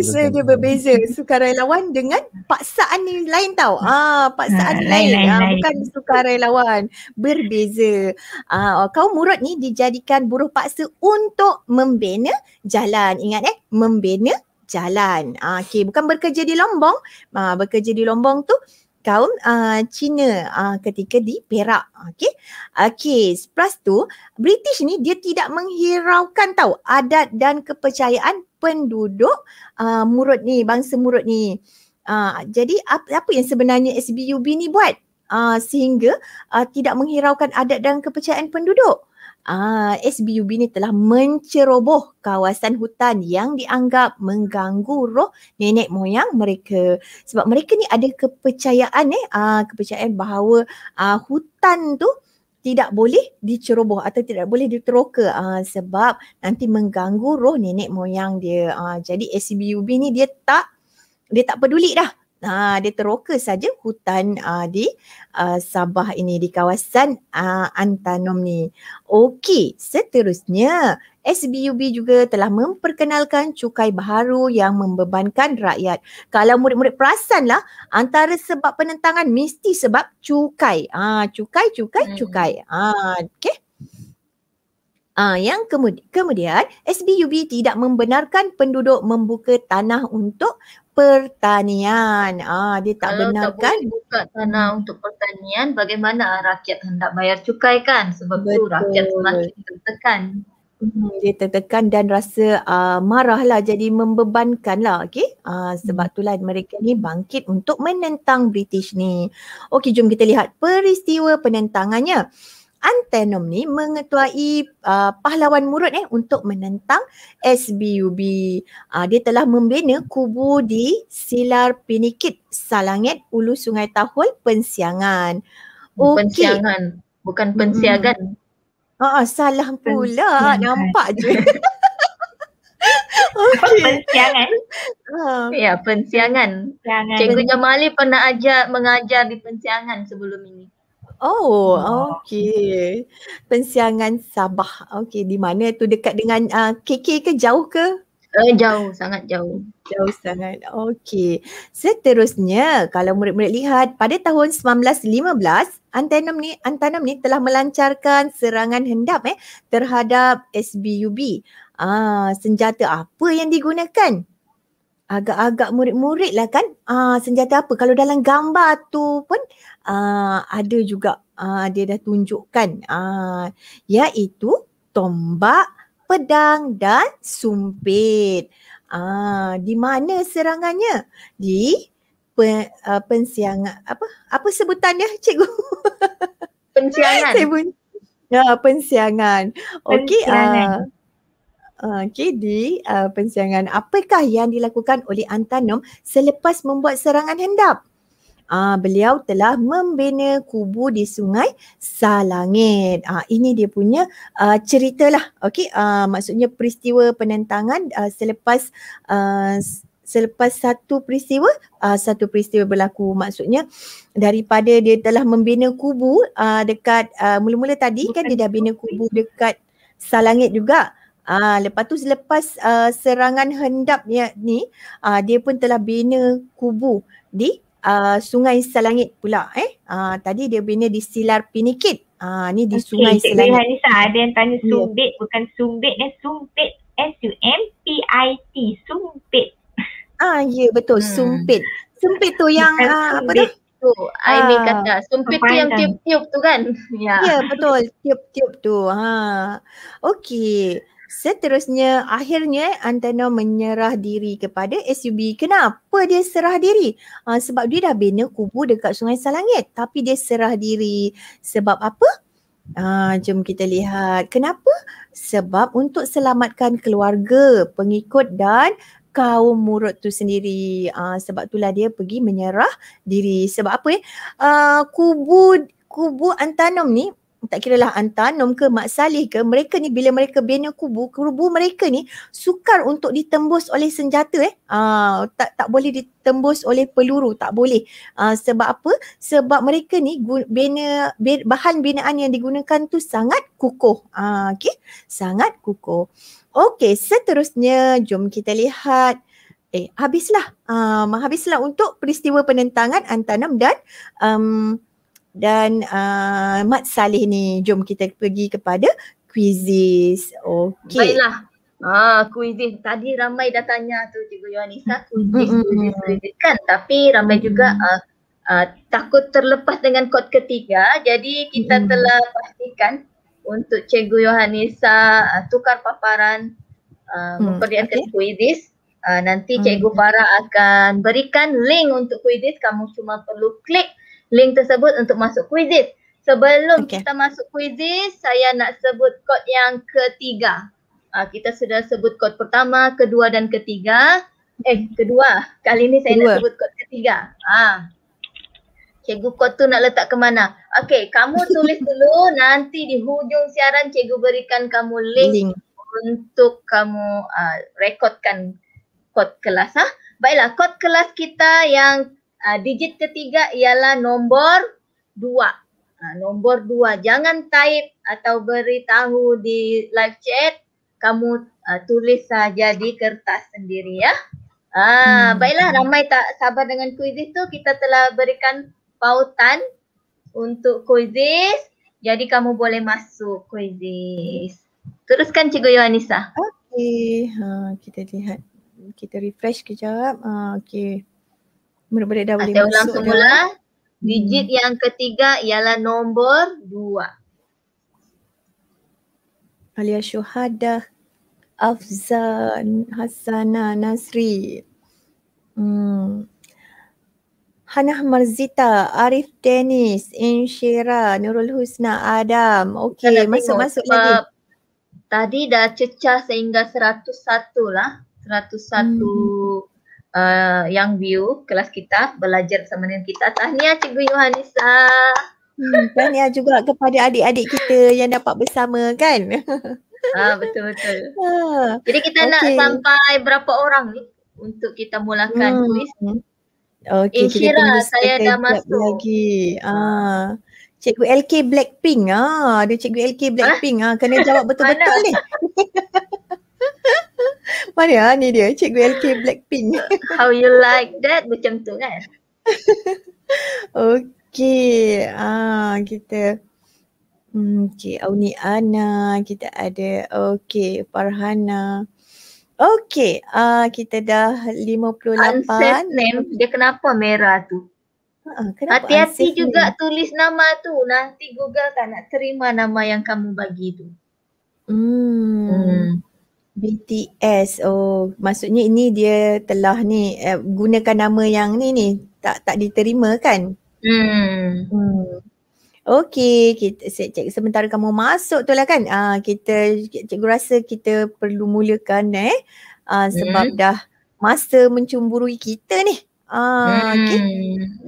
Itu dia berbeza sukarelawan dengan paksaan ni lain tau. Ah, paksaan ha, lain, lain, ha, lain, bukan sukarelawan. Berbeza. Ah, kau murut ni dijadikan buruh paksa untuk membina jalan. Ingat eh, membina jalan. Ah, okay, bukan bekerja di lombong. Ah, bekerja di lombong tu kaum uh, ah, Cina uh, ketika di Perak. Okey. Okey, plus tu British ni dia tidak menghiraukan tau adat dan kepercayaan penduduk uh, murut ni, bangsa murut ni. Uh, jadi apa, apa yang sebenarnya SBUB ni buat? Uh, sehingga uh, tidak menghiraukan adat dan kepercayaan penduduk. Ah, SBUB ini telah menceroboh kawasan hutan yang dianggap mengganggu roh nenek moyang mereka. Sebab mereka ni ada kepercayaan eh, ah, kepercayaan bahawa ah, hutan tu tidak boleh diceroboh atau tidak boleh diteroka uh, sebab nanti mengganggu roh nenek moyang dia. Uh, jadi SCBUB ni dia tak dia tak peduli dah ha, dia teroka saja hutan uh, di uh, Sabah ini di kawasan uh, Antanom ni. Okey, seterusnya SBUB juga telah memperkenalkan cukai baru yang membebankan rakyat. Kalau murid-murid perasan lah antara sebab penentangan mesti sebab cukai. Ah, ha, cukai, cukai, hmm. cukai. Ah, ha, okey. Uh, yang kemudi- kemudian SBUB tidak membenarkan penduduk membuka tanah untuk pertanian. Ah uh, dia tak Kalau benarkan tak boleh buka tanah untuk pertanian, bagaimana rakyat hendak bayar cukai kan? Sebab Betul. tu rakyat semakin tertekan. Hmm, dia tertekan dan rasa uh, marahlah jadi membebankan lah okay? uh, ah, sebab hmm. itulah mereka ni bangkit untuk menentang British ni. Okey jom kita lihat peristiwa penentangannya. Antenom ni mengetuai uh, pahlawan murid eh untuk menentang SBUB. Uh, dia telah membina kubu di Silar Pinikit, Salanget, Ulu Sungai Tahul, Pensiangan. Okay. Pensiangan, bukan Pensiagan. Hmm. Uh, uh, salah pula, pensiangan. nampak je. okay. Pensiangan. Uh. Ya, Pensiangan. pensiangan. Cikgu Jamali pernah ajar, mengajar di Pensiangan sebelum ini. Oh, uh, okey. Pensiangan Sabah. Okey, di mana tu dekat dengan uh, ah, KK ke jauh ke? Uh, jauh, sangat jauh. Jauh sangat. Okey. Seterusnya, kalau murid-murid lihat pada tahun 1915, Antenum ni, Antenum ni telah melancarkan serangan hendap eh terhadap SBUB. Ah, senjata apa yang digunakan? Agak-agak murid-murid lah kan ah, senjata apa. Kalau dalam gambar tu pun uh, ada juga uh, dia dah tunjukkan uh, iaitu tombak, pedang dan sumpit. Ah uh, di mana serangannya? Di pensiangan uh, apa apa sebutan dia cikgu? Pensiangan. Ya, pun... uh, pensiangan. Okey ah. Uh, Okey, di uh, pensiangan apakah yang dilakukan oleh Antanom selepas membuat serangan hendap? uh, beliau telah membina kubu di Sungai Salangit. Uh, ini dia punya uh, ah, cerita lah. Okey, uh, maksudnya peristiwa penentangan uh, selepas uh, selepas satu peristiwa uh, satu peristiwa berlaku maksudnya daripada dia telah membina kubu uh, dekat uh, mula-mula tadi kan dia dah bina kubu dekat Salangit juga uh, lepas tu selepas uh, serangan hendap ni uh, dia pun telah bina kubu di Ah, Sungai Selangit pula eh. Uh, tadi dia bina di Silar Pinikit. Uh, ni di okay, Sungai Cik Selangit. Cik Nisa ada yang tanya ya. sumbit bukan sumbit eh. Sumbit S-U-M-P-I-T. Sumbit. Ah ya yeah, betul hmm. sumbit. Sumbit tu yang uh, apa tu? tu uh, Aimee kata sumpit tu yang tiup-tiup tu kan ya yeah. yeah, betul tiup-tiup tu ha okay. Seterusnya, akhirnya Antano menyerah diri kepada SUB. Kenapa dia serah diri? Uh, sebab dia dah bina kubu dekat Sungai Salangit. Tapi dia serah diri. Sebab apa? Uh, jom kita lihat. Kenapa? Sebab untuk selamatkan keluarga, pengikut dan kaum murid tu sendiri. Uh, sebab itulah dia pergi menyerah diri. Sebab apa ya? Uh, kubu kubu Antanom ni tak kira lah antanom ke mak salih ke mereka ni bila mereka bina kubu kubu mereka ni sukar untuk ditembus oleh senjata eh aa, ah, tak tak boleh ditembus oleh peluru tak boleh aa, ah, sebab apa sebab mereka ni bina bahan binaan yang digunakan tu sangat kukuh aa, ah, okay sangat kukuh okay seterusnya jom kita lihat eh habislah aa, habislah untuk peristiwa penentangan antanom dan um, dan uh, Mat Saleh ni. Jom kita pergi kepada kuisis. Okay. Baiklah. Ah, kuizis. Tadi ramai dah tanya tu Cikgu kuisis kuisis kan? Tapi ramai juga uh, uh, takut terlepas dengan kod ketiga. Jadi kita hmm telah pastikan untuk Cikgu Yohanisa uh, tukar paparan uh, memperlihatkan mm, okay. kuizis. Uh, nanti hmm. Cikgu Farah akan berikan link untuk kuizis. Kamu cuma perlu klik link tersebut untuk masuk kuisis. Sebelum okay. kita masuk kuisis, saya nak sebut kod yang ketiga. Uh, kita sudah sebut kod pertama, kedua dan ketiga. Eh, kedua. Kali ini saya kedua. nak sebut kod ketiga. Ah. Cikgu kod tu nak letak ke mana? Okey, kamu tulis dulu nanti di hujung siaran cikgu berikan kamu link, link. untuk kamu uh, rekodkan kod kelas ah. Baiklah, kod kelas kita yang uh, digit ketiga ialah nombor dua. Uh, nombor dua. Jangan type atau beritahu di live chat. Kamu uh, tulis saja di kertas sendiri ya. Uh, hmm. Baiklah, ramai tak sabar dengan kuisis tu. Kita telah berikan pautan untuk kuisis. Jadi kamu boleh masuk kuisis. Teruskan Cikgu Yohanisa. Okey, ha, kita lihat. Kita refresh kejap. Ha, Okey. Boleh, boleh dah boleh Saya ulang semula. Digit hmm. yang ketiga ialah nombor dua. Alia Syuhada Afzan Hassana Nasri. Hmm. Hanah Marzita, Arif Dennis, Inshira, Nurul Husna, Adam. Okey, masuk-masuk lagi. Tadi dah cecah sehingga 101 lah. 101 hmm uh, yang view kelas kita belajar sama dengan kita. Tahniah Cikgu Yohanisa. Hmm, ya juga kepada adik-adik kita yang dapat bersama kan. Ah betul betul. Ah, Jadi kita okay. nak sampai berapa orang ni untuk kita mulakan hmm. kuis? Okey, kita saya dah masuk. Lagi. Ah. Cikgu LK Blackpink ah, ada cikgu LK Blackpink ah, kena jawab betul-betul ni. Maria ah, ni dia cikgu LK Blackpink. How you like that macam tu kan? okay. Ah kita hmm, Okay, Auni Ana, kita ada, okay, Farhana. Okay, uh, ah, kita dah 58. Unsafe name, dia kenapa merah tu? Uh, Hati-hati juga name? tulis nama tu, nanti Google tak nak terima nama yang kamu bagi tu. Hmm. hmm. BTS. Oh, maksudnya ini dia telah ni uh, gunakan nama yang ni ni tak tak diterima kan? Hmm. hmm. Okey, kita set cek sementara kamu masuk tu lah kan. Ah uh, kita cikgu rasa kita perlu mulakan eh. uh, sebab hmm. dah masa mencumburui kita ni. Ah uh, hmm. okey.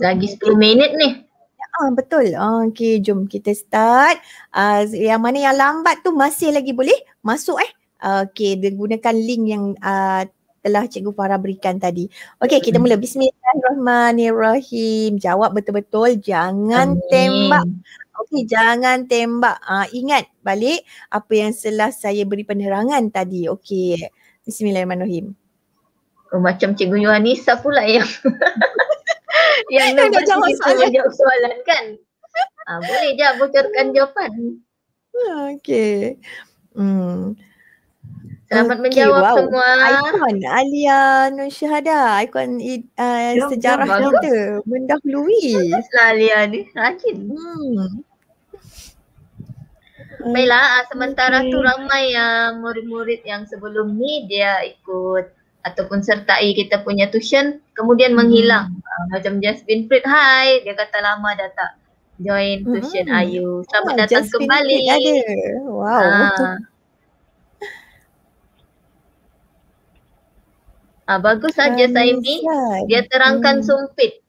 Lagi 10 minit ni. Ah betul. Ah, okey, jom kita start. Ah uh, yang mana yang lambat tu masih lagi boleh masuk eh. Okey, dia gunakan link yang uh, telah Cikgu Farah berikan tadi. Okey, kita hmm. mula. Bismillahirrahmanirrahim. Jawab betul-betul. Jangan Amin. tembak. Okey, jangan tembak. Uh, ingat balik apa yang setelah saya beri penerangan tadi. Okey, Bismillahirrahmanirrahim. Oh, macam Cikgu Yohanisa pula yang yang nak jawab soalan. soalan kan? Uh, boleh je bocorkan jawapan. Okay. Hmm. Selamat okay, menjawab wow. semua. Ikon Alia Nur Syahada. Ikon uh, ya, sejarah ya, bagus. kita. Mendahului. Baguslah Alia ni. Rajin. Hmm. Baiklah, uh, sementara tu ramai yang ah, murid-murid yang sebelum ni dia ikut ataupun sertai kita punya tuition kemudian hmm. menghilang. Uh, macam Jasmine Prit, hai. Dia kata lama dah tak join tuition hmm. Ayu. Selamat oh, datang Jasmine kembali. Ada. Wow. Uh. Ah bagus lah, saja Saimi. Dia terangkan hmm. sumpit.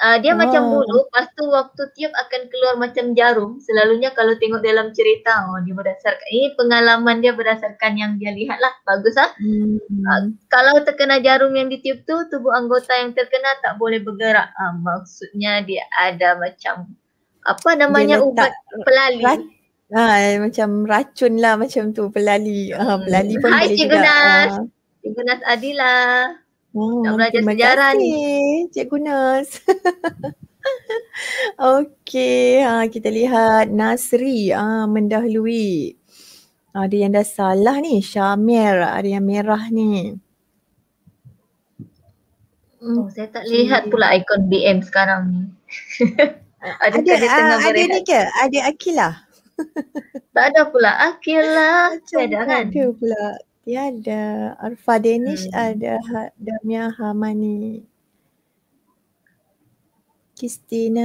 Uh, dia oh. macam bulu, ah. lepas tu waktu tiup akan keluar macam jarum. Selalunya kalau tengok dalam cerita, oh dia berdasarkan ini eh, pengalaman dia berdasarkan yang dia lihat lah. Bagus lah. Hmm. Uh, kalau terkena jarum yang ditiup tu, tubuh anggota yang terkena tak boleh bergerak. Uh, maksudnya dia ada macam apa namanya ubat pelali. Rac- ha, macam racun lah macam tu pelali. Uh, pelali hmm. pun Hai, boleh Cik juga. Hai Cikgu Nas. Uh. Cikgu Nas Adila. Hmm, nak belajar sejarah ni. Cikgu Nas. Okey, ha, kita lihat Nasri ha, mendahului. Ada yang dah salah ni, Syamir. Ada yang merah ni. Oh, hmm. saya tak okay. lihat pula ikon BM sekarang ni. ada ada, ah, ada, uh, ada ni ke? Ada Akilah? tak ada pula Akilah. Macam ada kan? Ada pula dia ada Arfa Danish hmm. ada ha, Damia Hamani Kristina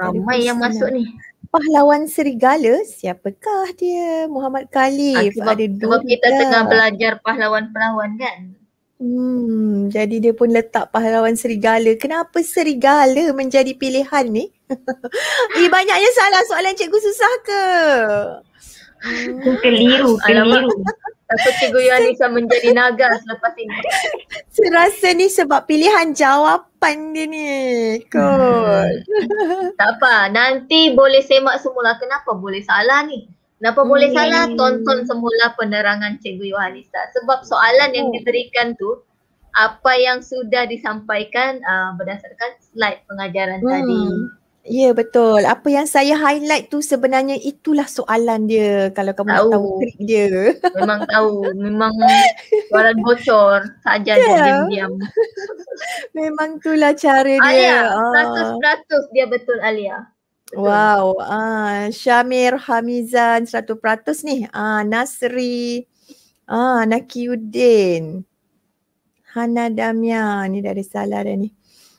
ramai yang masuk ni pahlawan serigala siapakah dia Muhammad Khalif ah, sebab, ada dua sebab kita dah. tengah belajar pahlawan-pahlawan kan Hmm, jadi dia pun letak pahlawan serigala. Kenapa serigala menjadi pilihan ni? eh, banyaknya salah soalan cikgu susah ke? Hmm. Keliru, keliru. Takut cikgu Yonisha menjadi naga selepas ini. Saya rasa ni sebab pilihan jawapan dia ni. Cool. Hmm. Tak apa. Nanti boleh semak semula. Kenapa boleh salah ni? Kenapa hmm. boleh salah? Tonton semula penerangan cikgu Yohanisa. Sebab soalan oh. yang diberikan tu apa yang sudah disampaikan uh, berdasarkan slide pengajaran hmm. tadi. Ya yeah, betul. Apa yang saya highlight tu sebenarnya itulah soalan dia kalau kamu tahu. tahu trik dia. Memang tahu. Memang suara bocor saja yeah. diam-diam. Memang itulah cara Alia, dia. Alia, 100% ah. dia betul Alia. Betul. Wow. Ah, Syamir, Hamizan 100% ni. Ah, Nasri, ah, Nakiuddin, Hana Damia. Ni dari Salah dah ni.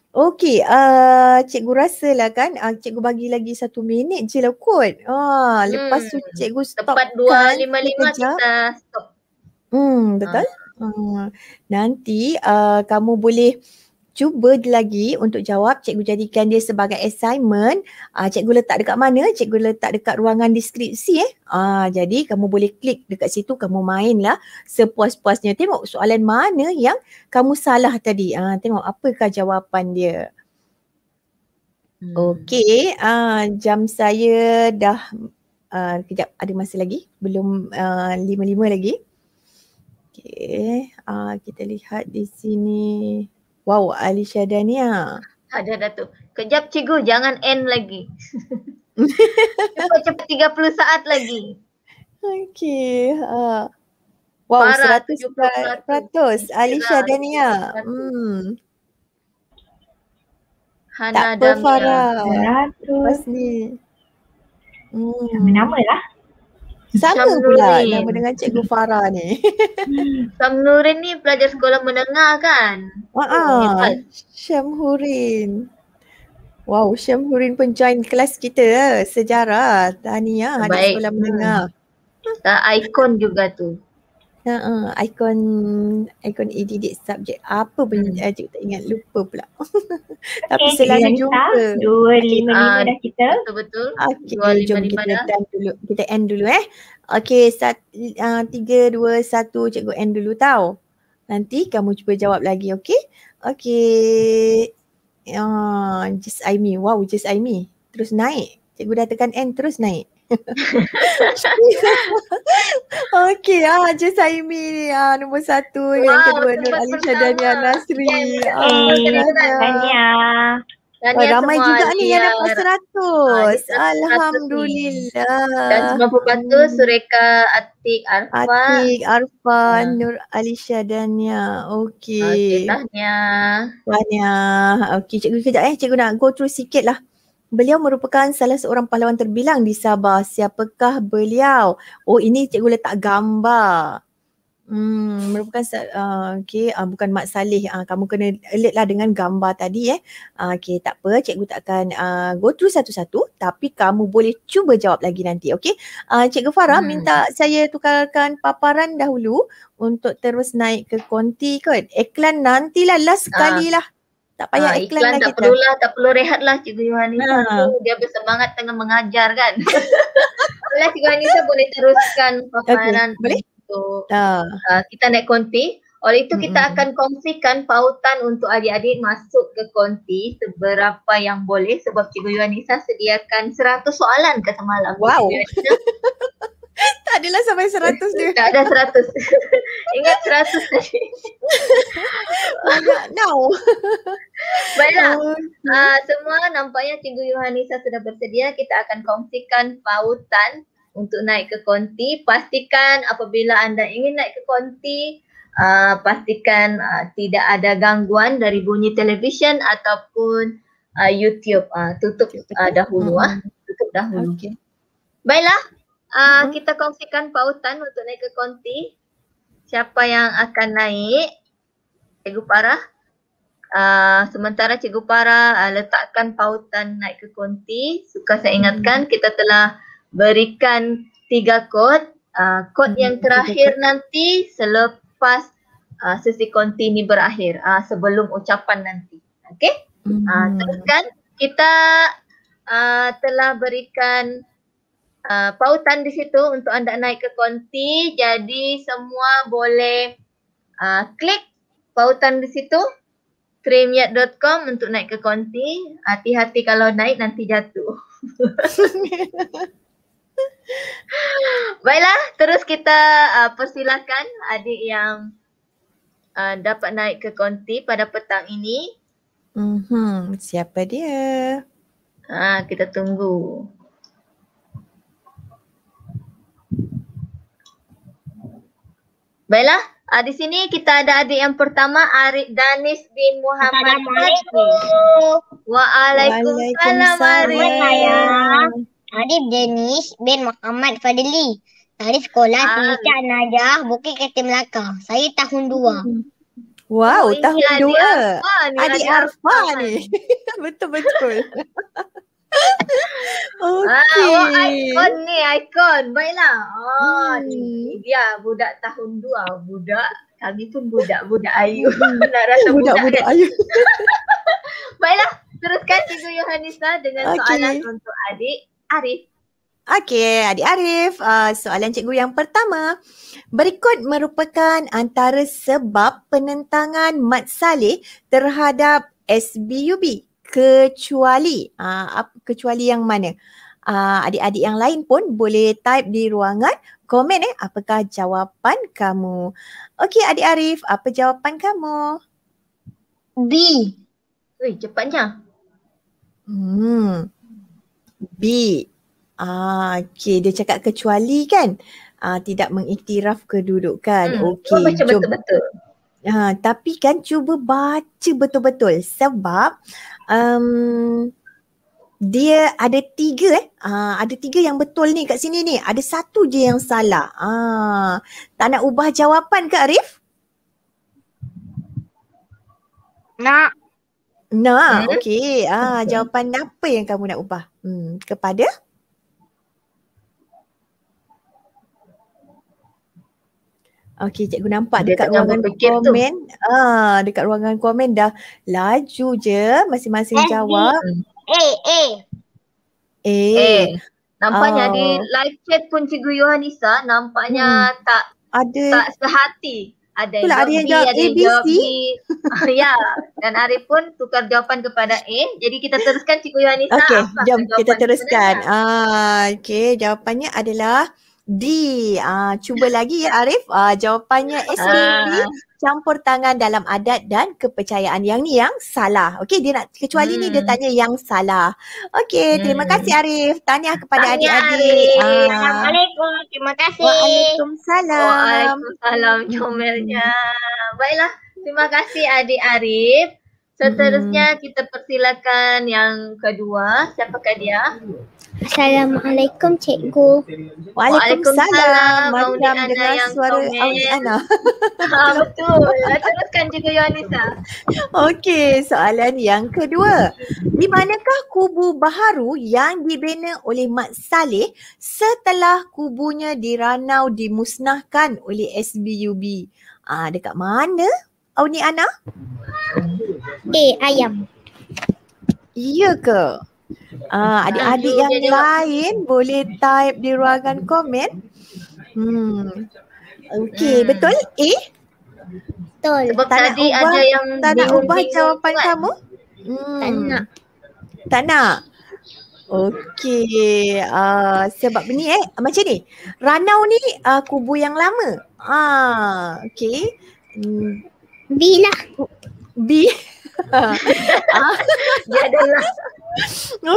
Okey, uh, cikgu rasa lah kan, uh, cikgu bagi lagi satu minit je lah kot. Ah, hmm. Lepas tu hmm. cikgu stop Tepat dua kan, lima lima kita stop. Hmm, betul? Ha. Hmm. Nanti uh, kamu boleh cuba lagi untuk jawab cikgu jadikan dia sebagai assignment uh, cikgu letak dekat mana cikgu letak dekat ruangan deskripsi eh uh, jadi kamu boleh klik dekat situ kamu mainlah sepuas-puasnya tengok soalan mana yang kamu salah tadi uh, tengok apakah jawapan dia hmm. okey uh, jam saya dah uh, kejap ada masa lagi belum lima-lima uh, lagi okey uh, kita lihat di sini Wow, Alicia Dania. Ah. Ada dah tu. Kejap cikgu, jangan end lagi. Cepat-cepat 30 saat lagi. Okay. Uh. Ah. Wow, Farah, 100%. 100%. Alicia Dania. Hana tak apa Farah. 100. Pasti. Hmm. Nama-nama lah. Sama Syam pula Nurin. nama dengan Cikgu Farah ni. Syam Nurin ni pelajar sekolah menengah kan? Haa. Ah, uh Syam Hurin. Wow, Syam Hurin pun join kelas kita eh, sejarah. Tahniah ada sekolah menengah. Hmm. ikon juga tu. Uh, icon ikon EDD subjek apa pun hmm. Ajik tak ingat lupa pula okay, tapi selalu jumpa 255 uh, ah, dah kita betul-betul okay, 255 jom kita end dulu kita end dulu eh okey sat, uh, 3 2 1 cikgu end dulu tau nanti kamu cuba jawab lagi okey okey uh, just i me wow just i me terus naik cikgu dah tekan end terus naik Okey, ah, Haji Saimi ni ah, nombor satu wow, yang kedua Nur Alisha dan Nia Nasri. Oh, ramai juga ni yang ya. dapat seratus. Ah, Alhamdulillah. Dan semua patut hmm. Sureka, Atik, Arfan. Atik, Arfan, ha. Nur Alisha dan Nia. Okey. Okey, tahniah. Tahniah. Okey, cikgu kejap eh. Cikgu nak go through sikit lah. Beliau merupakan salah seorang pahlawan terbilang di Sabah. Siapakah beliau? Oh, ini cikgu letak gambar. Hmm, merupakan uh, okey, uh, bukan Mak Saleh. Uh, kamu kena alert lah dengan gambar tadi eh. Uh, okey, tak apa. Cikgu tak akan uh, go through satu-satu, tapi kamu boleh cuba jawab lagi nanti, okay? Uh, cikgu Farah hmm. minta saya tukarkan paparan dahulu untuk terus naik ke konti kot. Iklan nantilah last sekali ah. lah. Uh. Tak payah ha, iklan, iklan lah tak kita. perlulah, tak perlu rehat lah Cikgu Yohanisa ha. Dia bersemangat tengah mengajar kan. Boleh Cikgu Yohanisa boleh teruskan paparan okay. untuk ha. uh, kita naik konti. Oleh itu kita mm-hmm. akan kongsikan pautan untuk adik-adik masuk ke konti seberapa yang boleh sebab Cikgu Yohanisa sediakan 100 soalan kata malam. Wow. tak adalah sampai seratus dia. Tak ada seratus. Ingat seratus tadi. Banyak now. Baiklah. Uh, semua nampaknya Cikgu Yohanisa sudah bersedia. Kita akan kongsikan pautan untuk naik ke konti. Pastikan apabila anda ingin naik ke konti, uh, pastikan uh, tidak ada gangguan dari bunyi televisyen ataupun uh, YouTube. Uh, tutup uh, dahulu. Uh. Tutup dahulu. Okay. Baiklah uh, uh kita kongsikan pautan untuk naik ke konti. Siapa yang akan naik? Cikgu Parah. Uh, ah, sementara Cikgu Parah uh, ah, letakkan pautan naik ke konti. Suka saya hmm. ingatkan uh kita telah berikan tiga kod. Uh, kod uh yang terakhir uh nanti selepas uh, sesi konti ini berakhir. Uh, sebelum ucapan nanti. Okey? Uh, teruskan. Kita uh, telah berikan uh, pautan di situ untuk anda naik ke konti. Jadi semua boleh uh, klik pautan di situ streamyard.com untuk naik ke konti. Hati-hati kalau naik nanti jatuh. Baiklah, terus kita uh, ah, persilahkan adik yang uh, dapat naik ke konti pada petang ini. Mm-hmm. Siapa dia? Ah, kita tunggu. Baiklah, uh, di sini kita ada adik yang pertama Arif Danis bin Muhammad Haji. Waalaikumsalam Arif. Arif Danis bin Muhammad Fadli. Arif sekolah Pendidikan ah. Najah Bukit Kertim Melaka. Saya tahun 2. Wow, oh, tahun 2. Adik, adik Arfa ni. Betul-betul. Okay. Ah, oh, ikon ni, ikon. Baiklah. Oh, hmm. ni dia budak tahun dua. Budak, kami pun budak-budak hmm. ayu. Nak rasa budak-budak, ayu. Baiklah, teruskan Cikgu Yohanisa dengan soalan untuk adik Arif. Okey, adik Arif. Uh, soalan cikgu yang pertama. Berikut merupakan antara sebab penentangan Mat Saleh terhadap SBUB kecuali uh, kecuali yang mana uh, adik-adik yang lain pun boleh type di ruangan komen eh apakah jawapan kamu okey adik arif apa jawapan kamu b oi cepatnya hmm b ah okey dia cakap kecuali kan uh, tidak mengiktiraf kedudukan hmm. okey oh, betul betul Ha, tapi kan cuba baca betul-betul sebab um, dia ada tiga eh. Ha, ada tiga yang betul ni kat sini ni. Ada satu je yang salah. Ha, tak nak ubah jawapan ke Arif? Nak. Nak, hmm? okey. Ha, jawapan apa yang kamu nak ubah? Hmm, kepada? Kepada? Okey, cikgu nampak dekat dia ruangan komen. Tu. Ah, dekat ruangan komen dah laju je masing-masing eh, jawab. Eh, eh. Eh. eh, eh nampaknya oh. di ah. live chat pun cikgu Yohanisa nampaknya hmm. tak ada tak sehati. Ada Itulah, yang, ada yang B, jawab ada ABC. Jawab ya, dan arif pun tukar jawapan kepada A. Jadi kita teruskan cikgu Yohanisa. Okey, jom kita teruskan. Ah, okey, jawapannya adalah D. Uh, cuba lagi ya Arif. Uh, jawapannya SPP uh. Ah. campur tangan dalam adat dan kepercayaan. Yang ni yang salah. Okey dia nak kecuali hmm. ni dia hmm. tanya yang salah. Okey hmm. terima kasih Arif. tanya kepada adik-adik. Uh. Assalamualaikum. Terima kasih. Waalaikumsalam. Waalaikumsalam comelnya. Baiklah. Terima kasih adik Arif. Seterusnya hmm. kita persilakan yang kedua. Siapakah dia? Assalamualaikum cikgu. Waalaikumsalam. Macam dengar suara Aunty Ana. Ha, betul. Lah, teruskan juga Yonisa. Okey, soalan yang kedua. Di manakah kubu baharu yang dibina oleh Mat Saleh setelah kubunya di Ranau dimusnahkan oleh SBUB? Ah, ha, dekat mana Aunty Ana? Eh, ayam. Iya ke? Ah, ah, adik-adik yang jawab. lain boleh type di ruangan komen. Hmm. Okey, hmm. betul? Eh, Betul. Sebab tak tadi ubah, ada yang tak nak ubah jawapan buat. Kan? kamu? Hmm. Tak nak. Tak nak. Okey. Uh, sebab ni eh macam ni. Ranau ni uh, kubu yang lama. Ah, uh, okey. Hmm. B lah. B. Dia adalah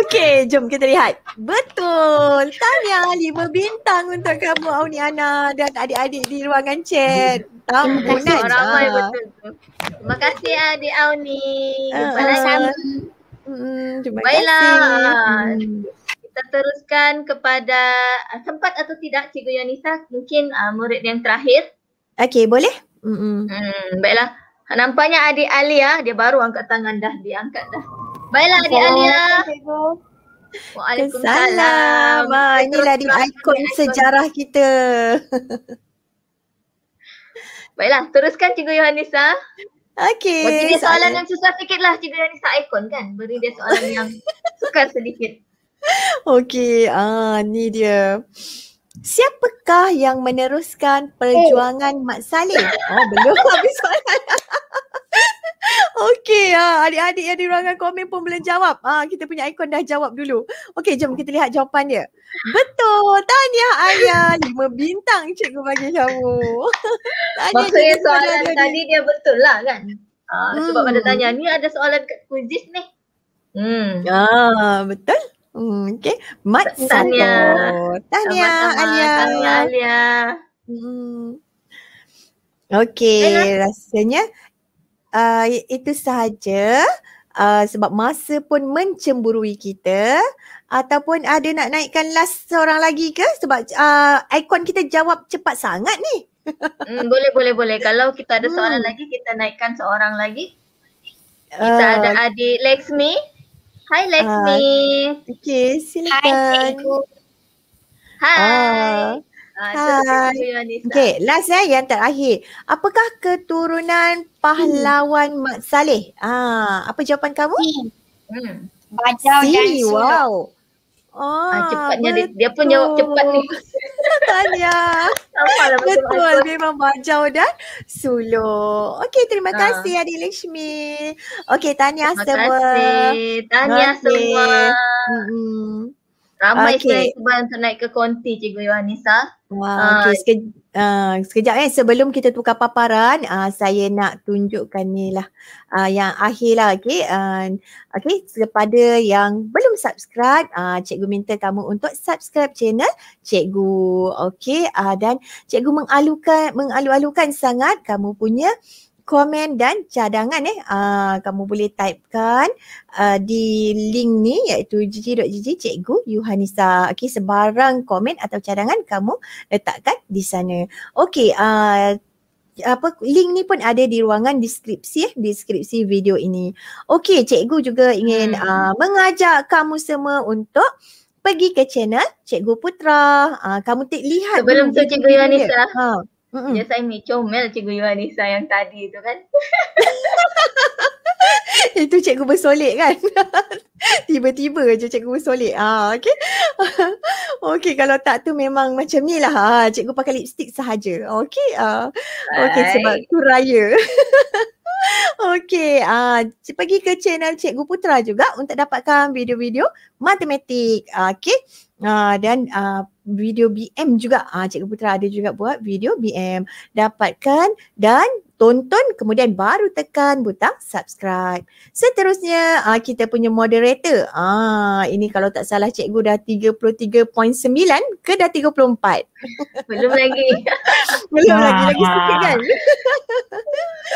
Okay, jom kita lihat. Betul. Tanya lima bintang untuk kamu Auni Ana dan adik-adik di ruangan chat. Tahu pun kan? Ramai ah. betul. Terima kasih adik Auni. Ah, hmm, terima kasih. Baiklah. Kita teruskan kepada ah, sempat atau tidak Cikgu Yonisa mungkin uh, murid yang terakhir. Okey boleh. Mm-mm. Hmm, baiklah. Nampaknya adik Alia ah, dia baru angkat tangan dah diangkat dah. Baiklah adik Hello. Alia. Hello. Waalaikumsalam. Ah, inilah di ikon sejarah kita. Baiklah, teruskan Cikgu Yohanisa. Ah. Okey. Beri dia soalan saya. yang susah sikit lah Cikgu Yohanisa ikon kan. Beri dia soalan yang sukar sedikit. Okey, ah ni dia. Siapakah yang meneruskan perjuangan hey. Oh. Mat Salleh? Oh, belum habis soalan. Okey, ah, adik-adik yang di ruangan komen pun belum jawab. Ah, kita punya ikon dah jawab dulu. Okey, jom kita lihat jawapan dia. Betul. Tanya Ayah. Lima bintang cikgu bagi kamu. Maksudnya soalan dia tadi dia betul lah kan? Ah, hmm. Sebab pada tanya ni ada soalan kat kuzis ni. Hmm. Ah, betul. Hmm, okay. Mat Tahniah. Tahniah, Tahniah. Alia. Tahniah, Alia. Hmm. Okay, rasanya uh, itu sahaja uh, sebab masa pun mencemburui kita ataupun ada nak naikkan last seorang lagi ke sebab uh, ikon kita jawab cepat sangat ni. Hmm, boleh, boleh, boleh. Kalau kita ada hmm. soalan lagi, kita naikkan seorang lagi. Kita uh, ada adik Lexmi. Hai ah, Lexi. Uh, okay, sila. Hi, hi. Hai. Uh, Hai. Ah. Ah, okay, last eh, yang terakhir. Apakah keturunan pahlawan hmm. Mat Saleh? Ah, uh, apa jawapan kamu? Si. Hmm. Bajau si, dan Suluk. Wow. Oh, ah, cepatnya dia, dia pun jawab cepat ni. tanya. Betul, memang bajau dan suluk. Okey, terima ha. kasih Adik Lakshmi. Okey, tanya terima semua. Terima kasih. Tanya okay. semua. hmm Ramai okay. sekali sebab untuk naik ke konti Cikgu Yohanisah. Wah, ah, okay. Sekej- uh, sekejap eh sebelum kita tukar paparan uh, saya nak tunjukkan ni lah uh, yang akhir lah okay. Uh, okay kepada yang belum subscribe uh, cikgu minta kamu untuk subscribe channel cikgu okay uh, dan cikgu mengalukan mengalu-alukan sangat kamu punya komen dan cadangan eh uh, kamu boleh typekan uh, di link ni iaitu gg.gg cikgu Yuhanisa. Okey sebarang komen atau cadangan kamu letakkan di sana. Okey uh, apa link ni pun ada di ruangan deskripsi eh deskripsi video ini. Okey, cikgu juga ingin hmm. uh, mengajak kamu semua untuk pergi ke channel Cikgu Putra. Uh, kamu tik lihat sebelum tu cikgu Yanisa. Ha. Huh. Mm-mm. Just saya like Mel Cikgu Yohanisa yang tadi tu kan. Itu cikgu bersolek kan? Tiba-tiba je cikgu bersolek. Ah, okay. okay, kalau tak tu memang macam ni lah. Ah, cikgu pakai lipstik sahaja. Okay. Ah, okay, sebab tu raya. okay, ah, pergi ke channel Cikgu Putra juga untuk dapatkan video-video matematik uh, okey uh, dan uh, video BM juga uh, cikgu putra ada juga buat video BM dapatkan dan tonton kemudian baru tekan butang subscribe. Seterusnya uh, kita punya moderator. Ah ini kalau tak salah cikgu dah 33.9 ke dah 34. Belum lagi. Belum ah, lagi lagi sikit kan.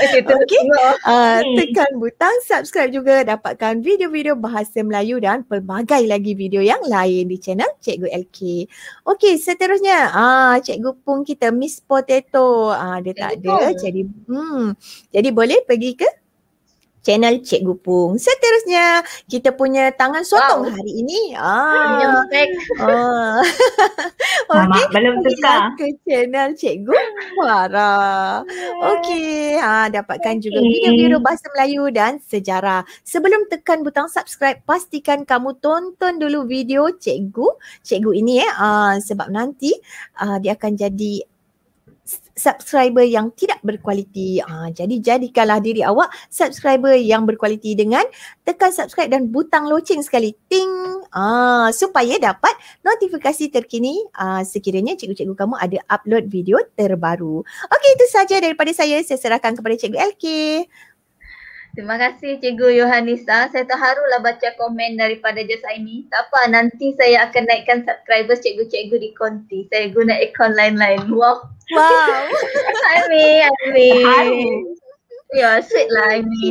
Okey. Uh, tekan butang subscribe juga dapatkan video-video bahasa Melayu dan pelbagai sampai lagi video yang lain di channel Cikgu LK. Okey, seterusnya ah Cikgu Pung kita Miss Potato. Ah dia tak ada jadi hmm. Jadi boleh pergi ke channel Cikgu Pung. Seterusnya kita punya tangan sotong wow. hari ini. Ah. Oh. Nyontek. Oh. Mama belum tukar. ke channel Cikgu Mara. Okey, ha dapatkan juga video-video bahasa Melayu dan sejarah. Sebelum tekan butang subscribe, pastikan kamu tonton dulu video Cikgu. Cikgu ini eh ah, sebab nanti ah, dia akan jadi subscriber yang tidak berkualiti. Ha, jadi jadikanlah diri awak subscriber yang berkualiti dengan tekan subscribe dan butang loceng sekali. Ting! Ha, supaya dapat notifikasi terkini ha, sekiranya cikgu-cikgu kamu ada upload video terbaru. Okey, itu saja daripada saya. Saya serahkan kepada cikgu LK. Terima kasih Cikgu Yohanisa. Saya terharulah baca komen daripada Jasa ini. Tak apa, nanti saya akan naikkan subscribers cikgu-cikgu di konti. Saya guna akaun lain-lain. Wow. Wow. Hai Mi, Hai Mi. Ya, sweet lah Hai Mi.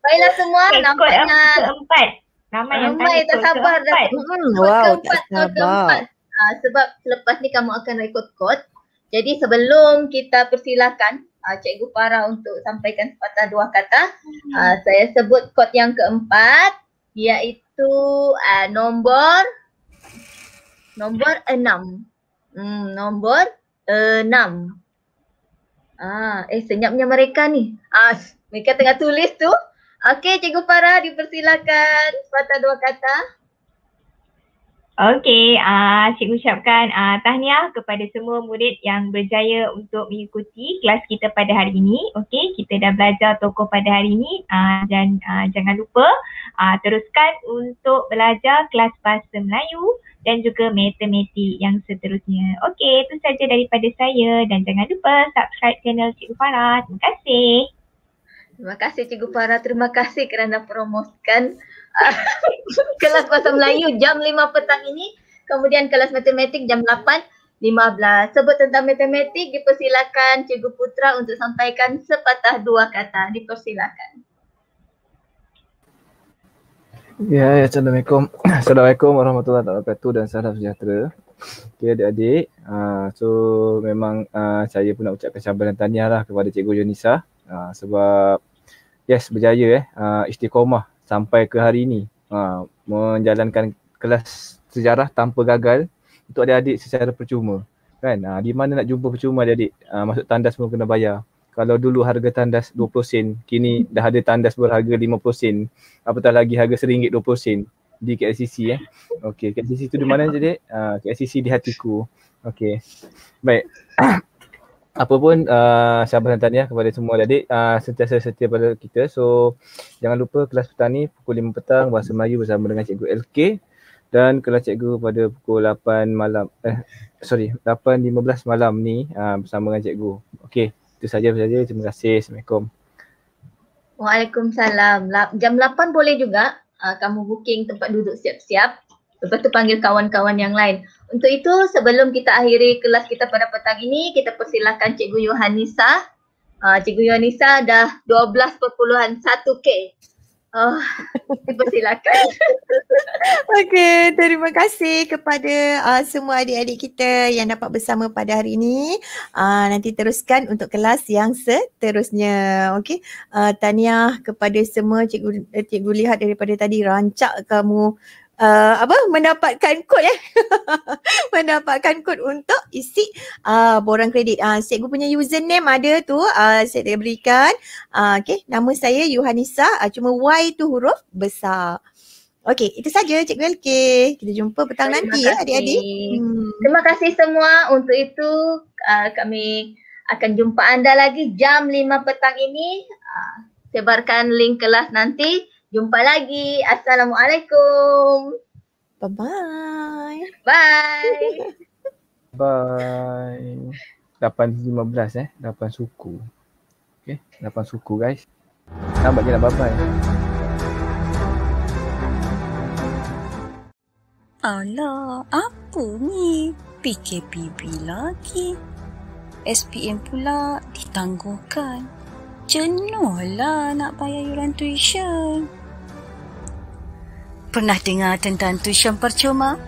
Baiklah semua, Kekut nampaknya. Yang Empat. Ramai yang tadi tak sabar dah. Hmm, wow, keempat, ah, sebab selepas ni kamu akan rekod kod. Jadi sebelum kita persilakan uh, ah, Cikgu Farah untuk sampaikan sepatah dua kata, uh, saya sebut kod yang keempat iaitu uh, nombor nombor enam. Hmm, nombor enam. Ah, eh senyapnya mereka ni. Ah, mereka tengah tulis tu. Okey, Cikgu Farah dipersilakan sepatah dua kata. Okey, uh, cikgu ucapkan uh, tahniah kepada semua murid yang berjaya untuk mengikuti kelas kita pada hari ini. Okey, kita dah belajar tokoh pada hari ini uh, dan uh, jangan lupa uh, teruskan untuk belajar kelas bahasa Melayu dan juga matematik yang seterusnya. Okey, itu saja daripada saya dan jangan lupa subscribe channel Cikgu Farah. Terima kasih. Terima kasih Cikgu Farah. Terima kasih kerana promosikan. kelas bahasa Melayu jam 5 petang ini kemudian kelas matematik jam 8.15 sebut tentang matematik dipersilakan Cikgu Putra untuk sampaikan sepatah dua kata dipersilakan Ya, ya, Assalamualaikum. Assalamualaikum warahmatullahi wabarakatuh dan salam sejahtera. Okey, adik-adik. Uh, so, memang uh, saya pun nak ucapkan cabaran dan tahniah lah kepada Cikgu Jonisa. Uh, ah, sebab, yes, berjaya eh. Uh, istiqomah sampai ke hari ini ha, menjalankan kelas sejarah tanpa gagal untuk adik-adik secara percuma kan ha, di mana nak jumpa percuma adik-adik ha, masuk tandas semua kena bayar kalau dulu harga tandas 20 sen kini dah ada tandas berharga 50 sen apatah lagi harga seringgit 20 sen di KLCC ya. Eh? Okey, KLCC tu di mana jadi? Ah ha, KLCC di hatiku. Okey. Baik. apa pun uh, sahabat dan tanya kepada semua adik-adik uh, sentiasa setia pada kita. So jangan lupa kelas petani pukul 5 petang bahasa Melayu bersama dengan cikgu LK dan kelas cikgu pada pukul 8 malam eh sorry 8.15 malam ni uh, bersama dengan cikgu. Okey, itu saja saja. Terima kasih. Assalamualaikum. Waalaikumsalam. jam 8 boleh juga uh, kamu booking tempat duduk siap-siap. Lepas tu panggil kawan-kawan yang lain. Untuk itu sebelum kita akhiri kelas kita pada petang ini, kita persilahkan Cikgu Yohanisa. Uh, Cikgu Yohanisa dah 12.1K. Oh, persilahkan. Okey, terima kasih kepada uh, semua adik-adik kita yang dapat bersama pada hari ini. Uh, nanti teruskan untuk kelas yang seterusnya. Okey, uh, tahniah kepada semua Cikgu, eh, Cikgu lihat daripada tadi rancak kamu uh, apa mendapatkan kod eh mendapatkan kod untuk isi uh, borang kredit ah uh, cikgu punya username ada tu ah uh, saya berikan ah uh, okey nama saya Yohanisa uh, ah, cuma Y tu huruf besar Okey, itu saja Cikgu LK. Kita jumpa petang Terima nanti kasih. ya adik-adik. Hmm. Terima kasih semua. Untuk itu uh, kami akan jumpa anda lagi jam 5 petang ini. Uh, sebarkan link kelas nanti. Jumpa lagi. Assalamualaikum. Bye-bye. Bye. Bye. 8.15 eh. 8 suku. Okay. 8 suku guys. Nampak je lah. Bye-bye. Alah, apa ni? PKPB lagi. SPM pula ditangguhkan jenuh lah nak bayar yuran tuition. Pernah dengar tentang tuition percuma?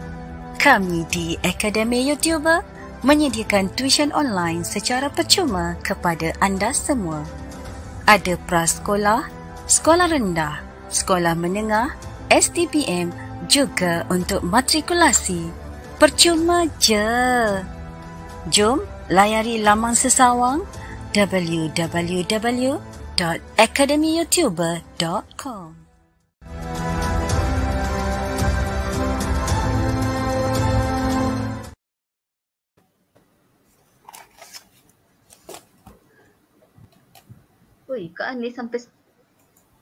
Kami di Akademi Youtuber menyediakan tuition online secara percuma kepada anda semua. Ada prasekolah, sekolah rendah, sekolah menengah, STPM juga untuk matrikulasi. Percuma je. Jom layari laman sesawang www.academyyoutuber.com Ui, kau ni sampai